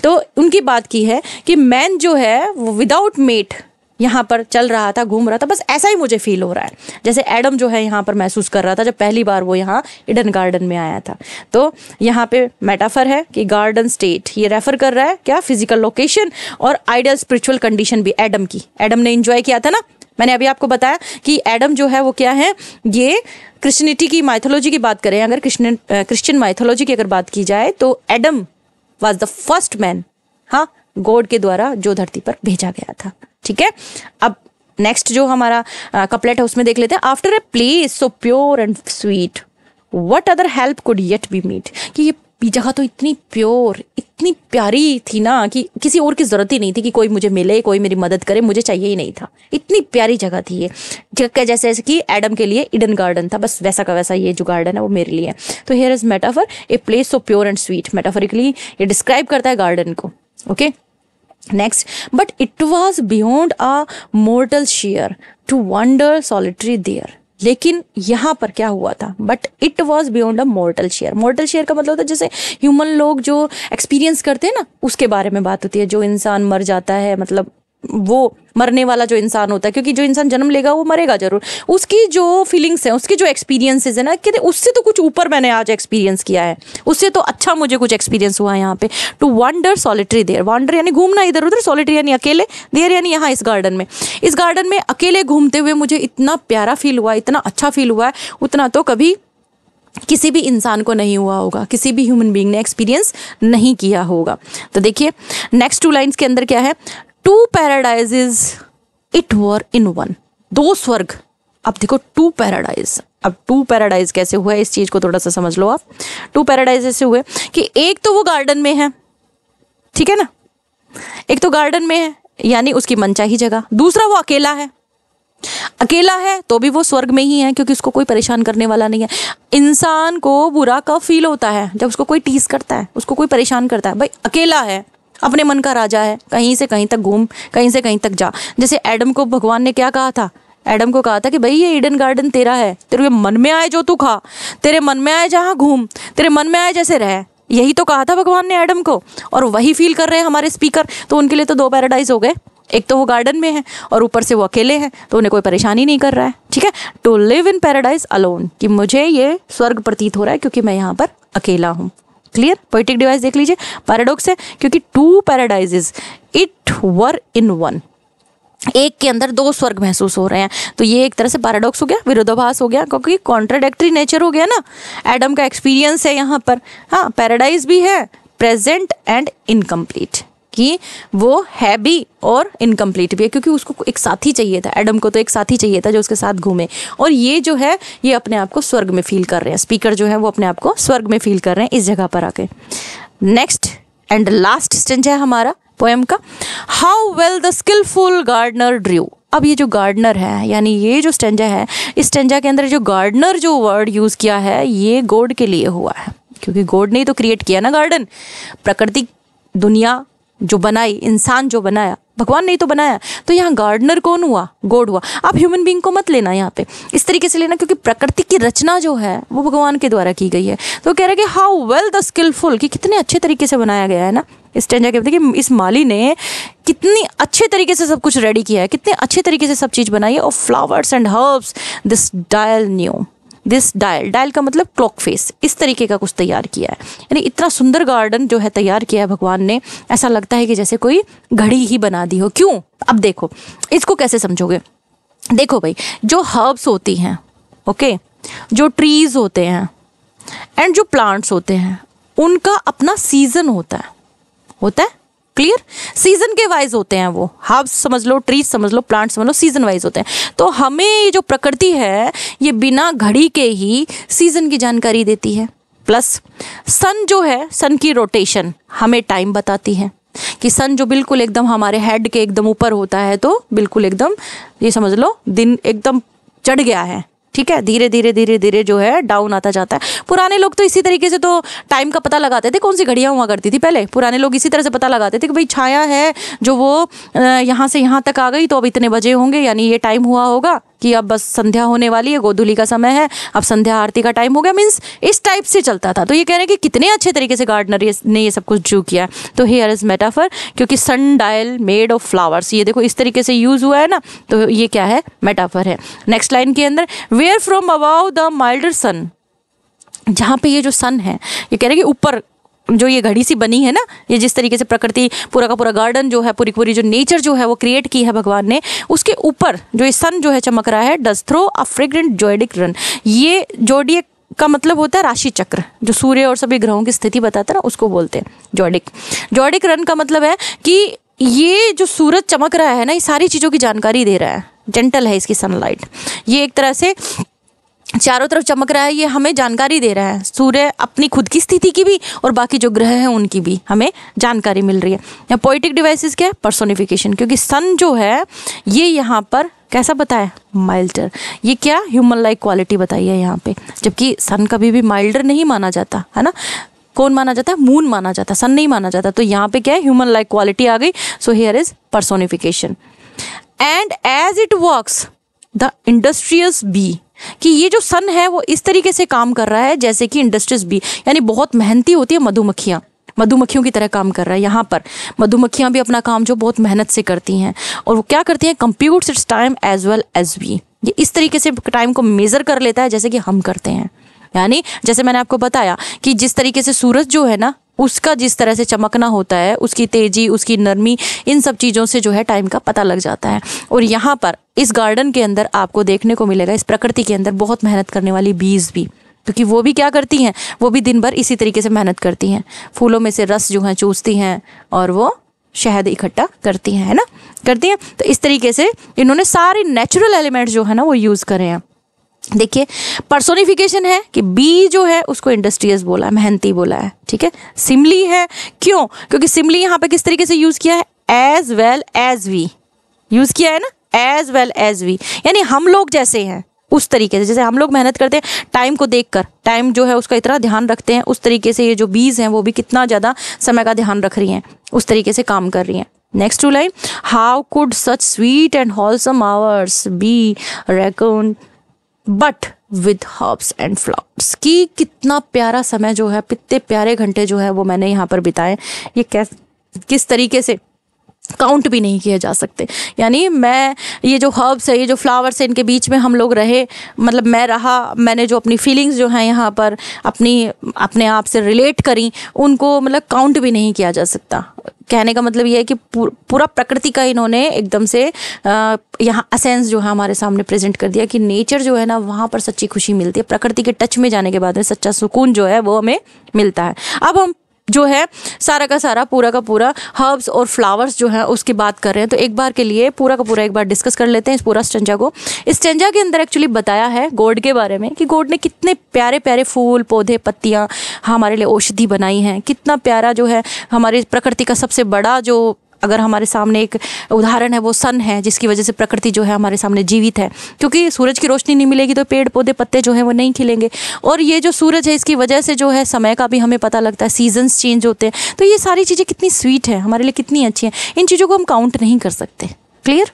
तो उनकी बात की है कि मैन जो है वो विदाउट मेट यहाँ पर चल रहा था घूम रहा था बस ऐसा ही मुझे फील हो रहा है जैसे एडम जो है यहाँ पर महसूस कर रहा था जब पहली बार वो यहाँ इडन गार्डन में आया था तो यहाँ पे मेटाफर है कि गार्डन स्टेट ये रेफर कर रहा है क्या फिजिकल लोकेशन और आइडियल स्पिरिचुअल कंडीशन भी एडम की एडम ने इंजॉय किया था ना मैंने अभी आपको बताया कि एडम जो है वो क्या है ये क्रिश्चनिटी की माइथोलॉजी की बात करें अगर क्रिश्चन क्रिश्चियन माइथोलॉजी की अगर बात की जाए तो Adam was the first man हाँ गॉड के द्वारा जो धरती पर भेजा गया था ठीक है अब नेक्स्ट जो हमारा कपलेट है उसमें देख लेते हैं after a place so pure and sweet what other help could yet be meet कि ये जगह तो इतनी प्योर इतनी प्यारी थी ना कि किसी और की ज़रूरत ही नहीं थी कि कोई मुझे मिले कोई मेरी मदद करे मुझे चाहिए ही नहीं था इतनी प्यारी जगह थी ये जगह जैसे जैसे कि एडम के लिए इडन गार्डन था बस वैसा का वैसा ये जो गार्डन है वो मेरे लिए तो here is metaphor a place so pure and sweet metaphorically ये डिस्क्राइब करता है गार्डन को okay next but it was beyond a mortal share to wander solitary there लेकिन यहाँ पर क्या हुआ था but it was beyond a mortal share mortal share का मतलब होता है जैसे ह्यूमन लोग जो एक्सपीरियंस करते हैं ना उसके बारे में बात होती है जो इंसान मर जाता है मतलब वो मरने वाला जो इंसान होता है क्योंकि जो इंसान जन्म लेगा वो मरेगा जरूर उसकी जो फीलिंग्स हैं उसके जो एक्सपीरियंसेस है ना कि उससे तो कुछ ऊपर मैंने आज एक्सपीरियंस किया है उससे तो अच्छा मुझे कुछ एक्सपीरियंस हुआ है यहाँ पे to wander solitary there wander यानी घूमना इधर उधर सॉलिटरी यानी अकेले देर यानी यहाँ इस गार्डन में इस गार्डन में अकेले घूमते हुए मुझे इतना प्यारा फील हुआ इतना अच्छा फील हुआ है उतना तो कभी किसी भी इंसान को नहीं हुआ होगा किसी भी ह्यूमन बीइंग ने एक्सपीरियंस नहीं किया होगा तो देखिए नेक्स्ट टू लाइंस के अंदर क्या है two paradises it were in one दो स्वर्ग अब देखो टू पैराडाइज अब टू पैराडाइज कैसे हुआ इस चीज को थोड़ा सा समझ लो आप टू पैराडाइज ऐसे हुए कि एक तो वो गार्डन में है ठीक है ना एक तो गार्डन में है यानी उसकी मनचाही जगह दूसरा वो अकेला है अकेला है तो भी वो स्वर्ग में ही है क्योंकि उसको कोई परेशान करने वाला नहीं है इंसान को बुरा कब फील होता है जब उसको कोई टीस करता है उसको कोई परेशान करता है भाई अकेला है अपने मन का राजा है कहीं से कहीं तक घूम कहीं से कहीं तक जा जैसे एडम को भगवान ने क्या कहा था एडम को कहा था कि भाई ये ईडन गार्डन तेरा है तेरे मन में आए जो तू खा तेरे मन में आए जहाँ घूम तेरे मन में आए जैसे रह यही तो कहा था भगवान ने एडम को और वही फील कर रहे हैं हमारे स्पीकर तो उनके लिए तो दो पैराडाइज हो गए एक तो वो गार्डन में है और ऊपर से वो अकेले हैं तो उन्हें कोई परेशानी नहीं कर रहा है ठीक है to live in paradise alone कि मुझे ये स्वर्ग प्रतीत हो रहा है क्योंकि मैं यहाँ पर अकेला हूँ क्लियर पोइटिक डिवाइस देख लीजिए पैराडॉक्स है क्योंकि two paradises it were in one एक के अंदर दो स्वर्ग महसूस हो रहे हैं तो ये एक तरह से पैराडॉक्स हो गया विरोधाभास हो गया क्योंकि कॉन्ट्राडिक्ट्री नेचर हो गया ना एडम का एक्सपीरियंस है यहाँ पर हाँ पैराडाइज भी है प्रेजेंट एंड इनकम्प्लीट कि वो है भी और इनकम्प्लीट भी है क्योंकि उसको एक साथी चाहिए था एडम को तो एक साथी चाहिए था जो उसके साथ घूमे और ये जो है ये अपने आप को स्वर्ग में फील कर रहे हैं स्पीकर जो है वो अपने आप को स्वर्ग में फील कर रहे हैं इस जगह पर आके नेक्स्ट एंड लास्ट स्टेंज है हमारा पोएम का how well the skilful gardener drew अब ये जो गार्डनर है यानी ये जो स्टेंजा है इस स्टेंजा के अंदर जो गार्डनर जो वर्ड यूज़ किया है ये गोड के लिए हुआ है क्योंकि गोड ने ही तो क्रिएट किया ना गार्डन प्रकृति दुनिया जो बनाई इंसान जो बनाया भगवान ने तो बनाया तो यहाँ गार्डनर कौन हुआ गॉड हुआ आप ह्यूमन बींग को मत लेना यहाँ पे इस तरीके से लेना क्योंकि प्रकृति की रचना जो है वो भगवान के द्वारा की गई है तो कह रहे कि हाउ वेल द स्किलफुल कि कितने अच्छे तरीके से बनाया गया है ना इस टेंजा कहते हैं कि इस माली ने कितनी अच्छे तरीके से सब कुछ रेडी किया है कितने अच्छे तरीके से सब चीज़ बनाई है और flowers and herbs this dial new this dial dial का मतलब क्लॉक फेस इस तरीके का कुछ तैयार किया है यानी इतना सुंदर गार्डन जो है तैयार किया है भगवान ने ऐसा लगता है कि जैसे कोई घड़ी ही बना दी हो क्यों अब देखो इसको कैसे समझोगे देखो भाई जो हर्ब्स होती हैं ओके जो ट्रीज होते हैं एंड जो प्लांट्स होते हैं उनका अपना सीजन होता है होता है क्लियर सीजन के वाइज होते हैं वो हर्ब्स समझ लो ट्रीज समझ लो प्लांट समझ लो सीजन वाइज होते हैं तो हमें ये जो प्रकृति है ये बिना घड़ी के ही सीजन की जानकारी देती है प्लस सन जो है सन की रोटेशन हमें टाइम बताती है कि सन जो बिल्कुल एकदम हमारे हेड के एकदम ऊपर होता है तो बिल्कुल एकदम ये समझ लो दिन एकदम चढ़ गया है ठीक है धीरे धीरे धीरे धीरे जो है डाउन आता जाता है पुराने लोग तो इसी तरीके से तो टाइम का पता लगाते थे कौन सी घड़ियाँ हुआ करती थी पहले पुराने लोग इसी तरह से पता लगाते थे कि भाई छाया है जो वो यहाँ से यहाँ तक आ गई तो अब इतने बजे होंगे यानी ये टाइम हुआ होगा कि अब बस संध्या होने वाली है गोधुली का समय है अब संध्या आरती का टाइम हो गया मीन्स इस टाइप से चलता था तो ये कह रहे हैं कि कितने अच्छे तरीके से गार्डनर ने ये सब कुछ ड्रू किया तो हेयर इज़ मेटाफर क्योंकि sundial made of flowers ये देखो इस तरीके से यूज़ हुआ है ना तो ये क्या है मेटाफर है नेक्स्ट लाइन के अंदर where from above the milder sun जहाँ पे ये जो सन है ये कह रहे हैं कि ऊपर जो ये घड़ी सी बनी है ना ये जिस तरीके से प्रकृति पूरा का पूरा गार्डन जो है पूरी पूरी जो नेचर जो है वो क्रिएट की है भगवान ने उसके ऊपर जो ये सन जो है चमक रहा है does throw a fragrant zodiac run ये जोडिय का मतलब होता है राशि चक्र जो सूर्य और सभी ग्रहों की स्थिति बताता है ना उसको बोलते हैं जॉडिक जॉडिक रन का मतलब है कि ये जो सूरज चमक रहा है ना ये सारी चीज़ों की जानकारी दे रहा है जेंटल है इसकी सनलाइट ये एक तरह से चारों तरफ चमक रहा है ये हमें जानकारी दे रहा है सूर्य अपनी खुद की स्थिति की भी और बाकी जो ग्रह हैं उनकी भी हमें जानकारी मिल रही है पोइटिक डिवाइसेस क्या है पर्सोनिफिकेशन क्योंकि सन जो है ये यहाँ पर कैसा बताया माइल्डर ये क्या ह्यूमन लाइक क्वालिटी बताई है यहाँ पे जबकि सन कभी भी माइल्डर नहीं माना जाता है ना कौन माना जाता है मून माना जाता है सन नहीं माना जाता तो यहाँ पे क्या है ह्यूमन लाइक क्वालिटी आ गई so here is personification and as it works the industrious bee कि ये जो सन है वो इस तरीके से काम कर रहा है जैसे कि इंडस्ट्रीज भी यानी बहुत मेहनती होती है मधुमक्खियाँ मधुमक्खियों की तरह काम कर रहा है यहाँ पर मधुमक्खियाँ भी अपना काम जो बहुत मेहनत से करती हैं और वो क्या करती हैं computes its time as well as we ये इस तरीके से टाइम को मेज़र कर लेता है जैसे कि हम करते हैं यानी जैसे मैंने आपको बताया कि जिस तरीके से सूरज जो है ना उसका जिस तरह से चमकना होता है उसकी तेजी उसकी नरमी इन सब चीज़ों से जो है टाइम का पता लग जाता है और यहाँ पर इस गार्डन के अंदर आपको देखने को मिलेगा इस प्रकृति के अंदर बहुत मेहनत करने वाली बीज भी क्योंकि वो भी क्या करती हैं वो भी दिन भर इसी तरीके से मेहनत करती हैं फूलों में से रस जो है चूसती हैं और वो शहद इकट्ठा करती हैं है ना करती हैं तो इस तरीके से इन्होंने सारे नेचुरल एलिमेंट्स जो है ना वो यूज़ करे हैं देखिए पर्सोनिफिकेशन है कि बी जो है उसको इंडस्ट्रियस बोला है मेहनती बोला है ठीक है सिमली है क्यों क्योंकि सिमली यहाँ पे किस तरीके से यूज़ किया है as well as we use किया है ना एज वेल एज वी यानी हम लोग जैसे हैं उस तरीके से जैसे हम लोग मेहनत करते हैं टाइम को देखकर टाइम जो है उसका इतना ध्यान रखते हैं उस तरीके से ये जो बीज हैं वो भी कितना ज़्यादा समय का ध्यान रख रही हैं उस तरीके से काम कर रही हैं next two line how could such sweet and wholesome hours be record but with herbs and flowers कि कितना प्यारा समय जो है कितने प्यारे घंटे जो है वो मैंने यहाँ पर बिताए ये कैस किस तरीके से काउंट भी नहीं किए जा सकते यानी मैं ये जो हर्ब्स है ये जो फ्लावर्स है इनके बीच में हम लोग रहे मतलब मैं रहा मैंने जो अपनी फीलिंग्स जो हैं यहाँ पर अपनी अपने आप से रिलेट करी उनको मतलब काउंट भी नहीं किया जा सकता कहने का मतलब ये है कि पूरा प्रकृति का इन्होंने एकदम से यहाँ असेंस जो है हमारे सामने प्रेजेंट कर दिया कि नेचर जो है ना वहाँ पर सच्ची खुशी मिलती है प्रकृति के टच में जाने के बाद में सच्चा सुकून जो है वो हमें मिलता है अब हम जो है सारा का सारा पूरा का पूरा हर्ब्स और फ्लावर्स जो है उसकी बात कर रहे हैं तो एक बार के लिए पूरा का पूरा एक बार डिस्कस कर लेते हैं इस पूरा स्टेंजा को इस स्टेंजा के अंदर एक्चुअली बताया है गोड के बारे में कि गोड ने कितने प्यारे प्यारे फूल पौधे पत्तियाँ हमारे लिए औषधि बनाई हैं कितना प्यारा जो है हमारी प्रकृति का सबसे बड़ा जो अगर हमारे सामने एक उदाहरण है वो सन है जिसकी वजह से प्रकृति जो है हमारे सामने जीवित है क्योंकि सूरज की रोशनी नहीं मिलेगी तो पेड़ पौधे पत्ते जो है वो नहीं खिलेंगे और ये जो सूरज है इसकी वजह से जो है समय का भी हमें पता लगता है सीजन्स चेंज होते हैं तो ये सारी चीज़ें कितनी स्वीट है हमारे लिए कितनी अच्छी हैं इन चीज़ों को हम काउंट नहीं कर सकते क्लियर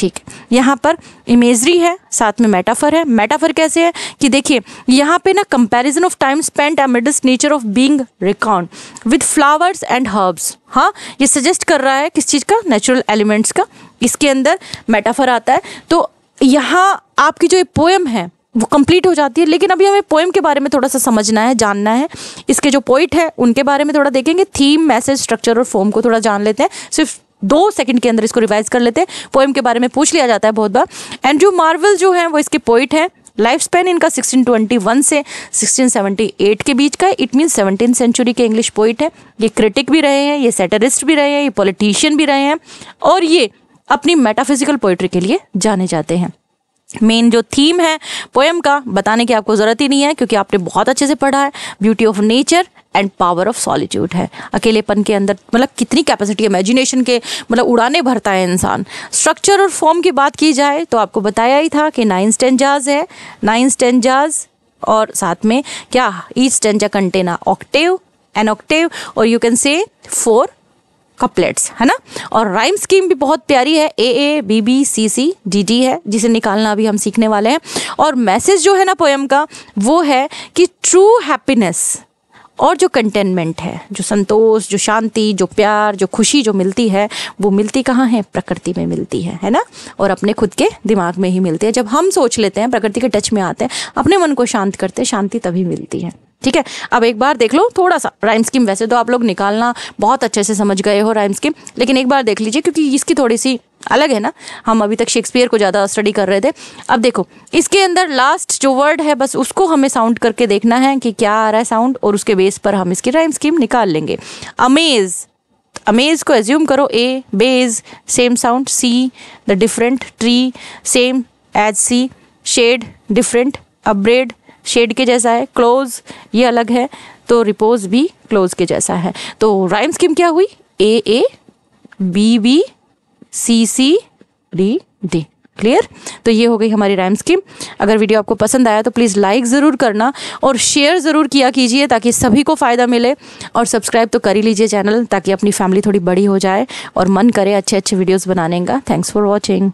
ठीक यहाँ पर इमेजरी है साथ में मेटाफर है मेटाफर कैसे है कि देखिए यहाँ पे ना comparison of time spent amidst nature of being record with flowers and herbs हाँ ये सजेस्ट कर रहा है किस चीज़ का नेचुरल एलिमेंट्स का इसके अंदर मेटाफर आता है तो यहाँ आपकी जो ये पोएम है वो कंप्लीट हो जाती है लेकिन अभी हमें पोएम के बारे में थोड़ा सा समझना है जानना है इसके जो पोइट है उनके बारे में थोड़ा देखेंगे थीम मैसेज स्ट्रक्चर और फॉर्म को थोड़ा जान लेते हैं सिर्फ दो सेकंड के अंदर इसको रिवाइज कर लेते हैं पोएम के बारे में पूछ लिया जाता है बहुत बार एंड्रू मार्वल जो है वो इसके पोइट हैं लाइफ स्पेन इनका 1621 से 1678 के बीच का है इट मीन सेवनटीन सेंचुरी के इंग्लिश पोइट है ये क्रिटिक भी रहे हैं ये सेटरिस्ट भी रहे हैं ये पॉलिटिशियन भी रहे हैं और ये अपनी मेटाफिजिकल पोइट्री के लिए जाने जाते हैं मेन जो थीम है पोएम का बताने की आपको ज़रूरत ही नहीं है क्योंकि आपने बहुत अच्छे से पढ़ा है beauty of nature and power of solitude है अकेलेपन के अंदर मतलब कितनी कैपेसिटी इमेजिनेशन के मतलब उड़ाने भरता है इंसान स्ट्रक्चर और फॉर्म की बात की जाए तो आपको बताया ही था कि नाइन स्टेंजाज है नाइन स्टेंजाज और साथ में क्या each stanza contains octave an octave और you can say four couplets है ना और राइम स्कीम भी बहुत प्यारी है A A B B C C D D है जिसे निकालना अभी हम सीखने वाले हैं और मैसेज जो है ना पोएम का वो है कि ट्रू हैप्पीनेस और जो कंटेनमेंट है जो संतोष जो शांति जो प्यार जो खुशी जो मिलती है वो मिलती कहाँ है प्रकृति में मिलती है है ना और अपने खुद के दिमाग में ही मिलती है जब हम सोच लेते हैं प्रकृति के टच में आते हैं अपने मन को शांत करते हैं शांति तभी मिलती है ठीक है अब एक बार देख लो थोड़ा सा राइम स्कीम वैसे तो आप लोग निकालना बहुत अच्छे से समझ गए हो राइम स्कीम लेकिन एक बार देख लीजिए क्योंकि इसकी थोड़ी सी अलग है ना हम अभी तक शेक्सपियर को ज़्यादा स्टडी कर रहे थे अब देखो इसके अंदर लास्ट जो वर्ड है बस उसको हमें साउंड करके देखना है कि क्या आ रहा है साउंड और उसके बेस पर हम इसकी राइम स्कीम निकाल लेंगे अमेज अमेज को एज्यूम करो a beige same sound see the different tree same as see shade different upbraid shade के जैसा है क्लोज ये अलग है तो रिपोज भी क्लोज के जैसा है तो राइम स्कीम क्या हुई A A B B C C D D क्लियर तो ये हो गई हमारी रैम स्कीम अगर वीडियो आपको पसंद आया तो प्लीज़ लाइक ज़रूर करना और शेयर ज़रूर किया कीजिए ताकि सभी को फ़ायदा मिले और सब्सक्राइब तो कर ही लीजिए चैनल ताकि अपनी फैमिली थोड़ी बड़ी हो जाए और मन करे अच्छे अच्छे वीडियोज़ बनाने का थैंक्स फॉर वॉचिंग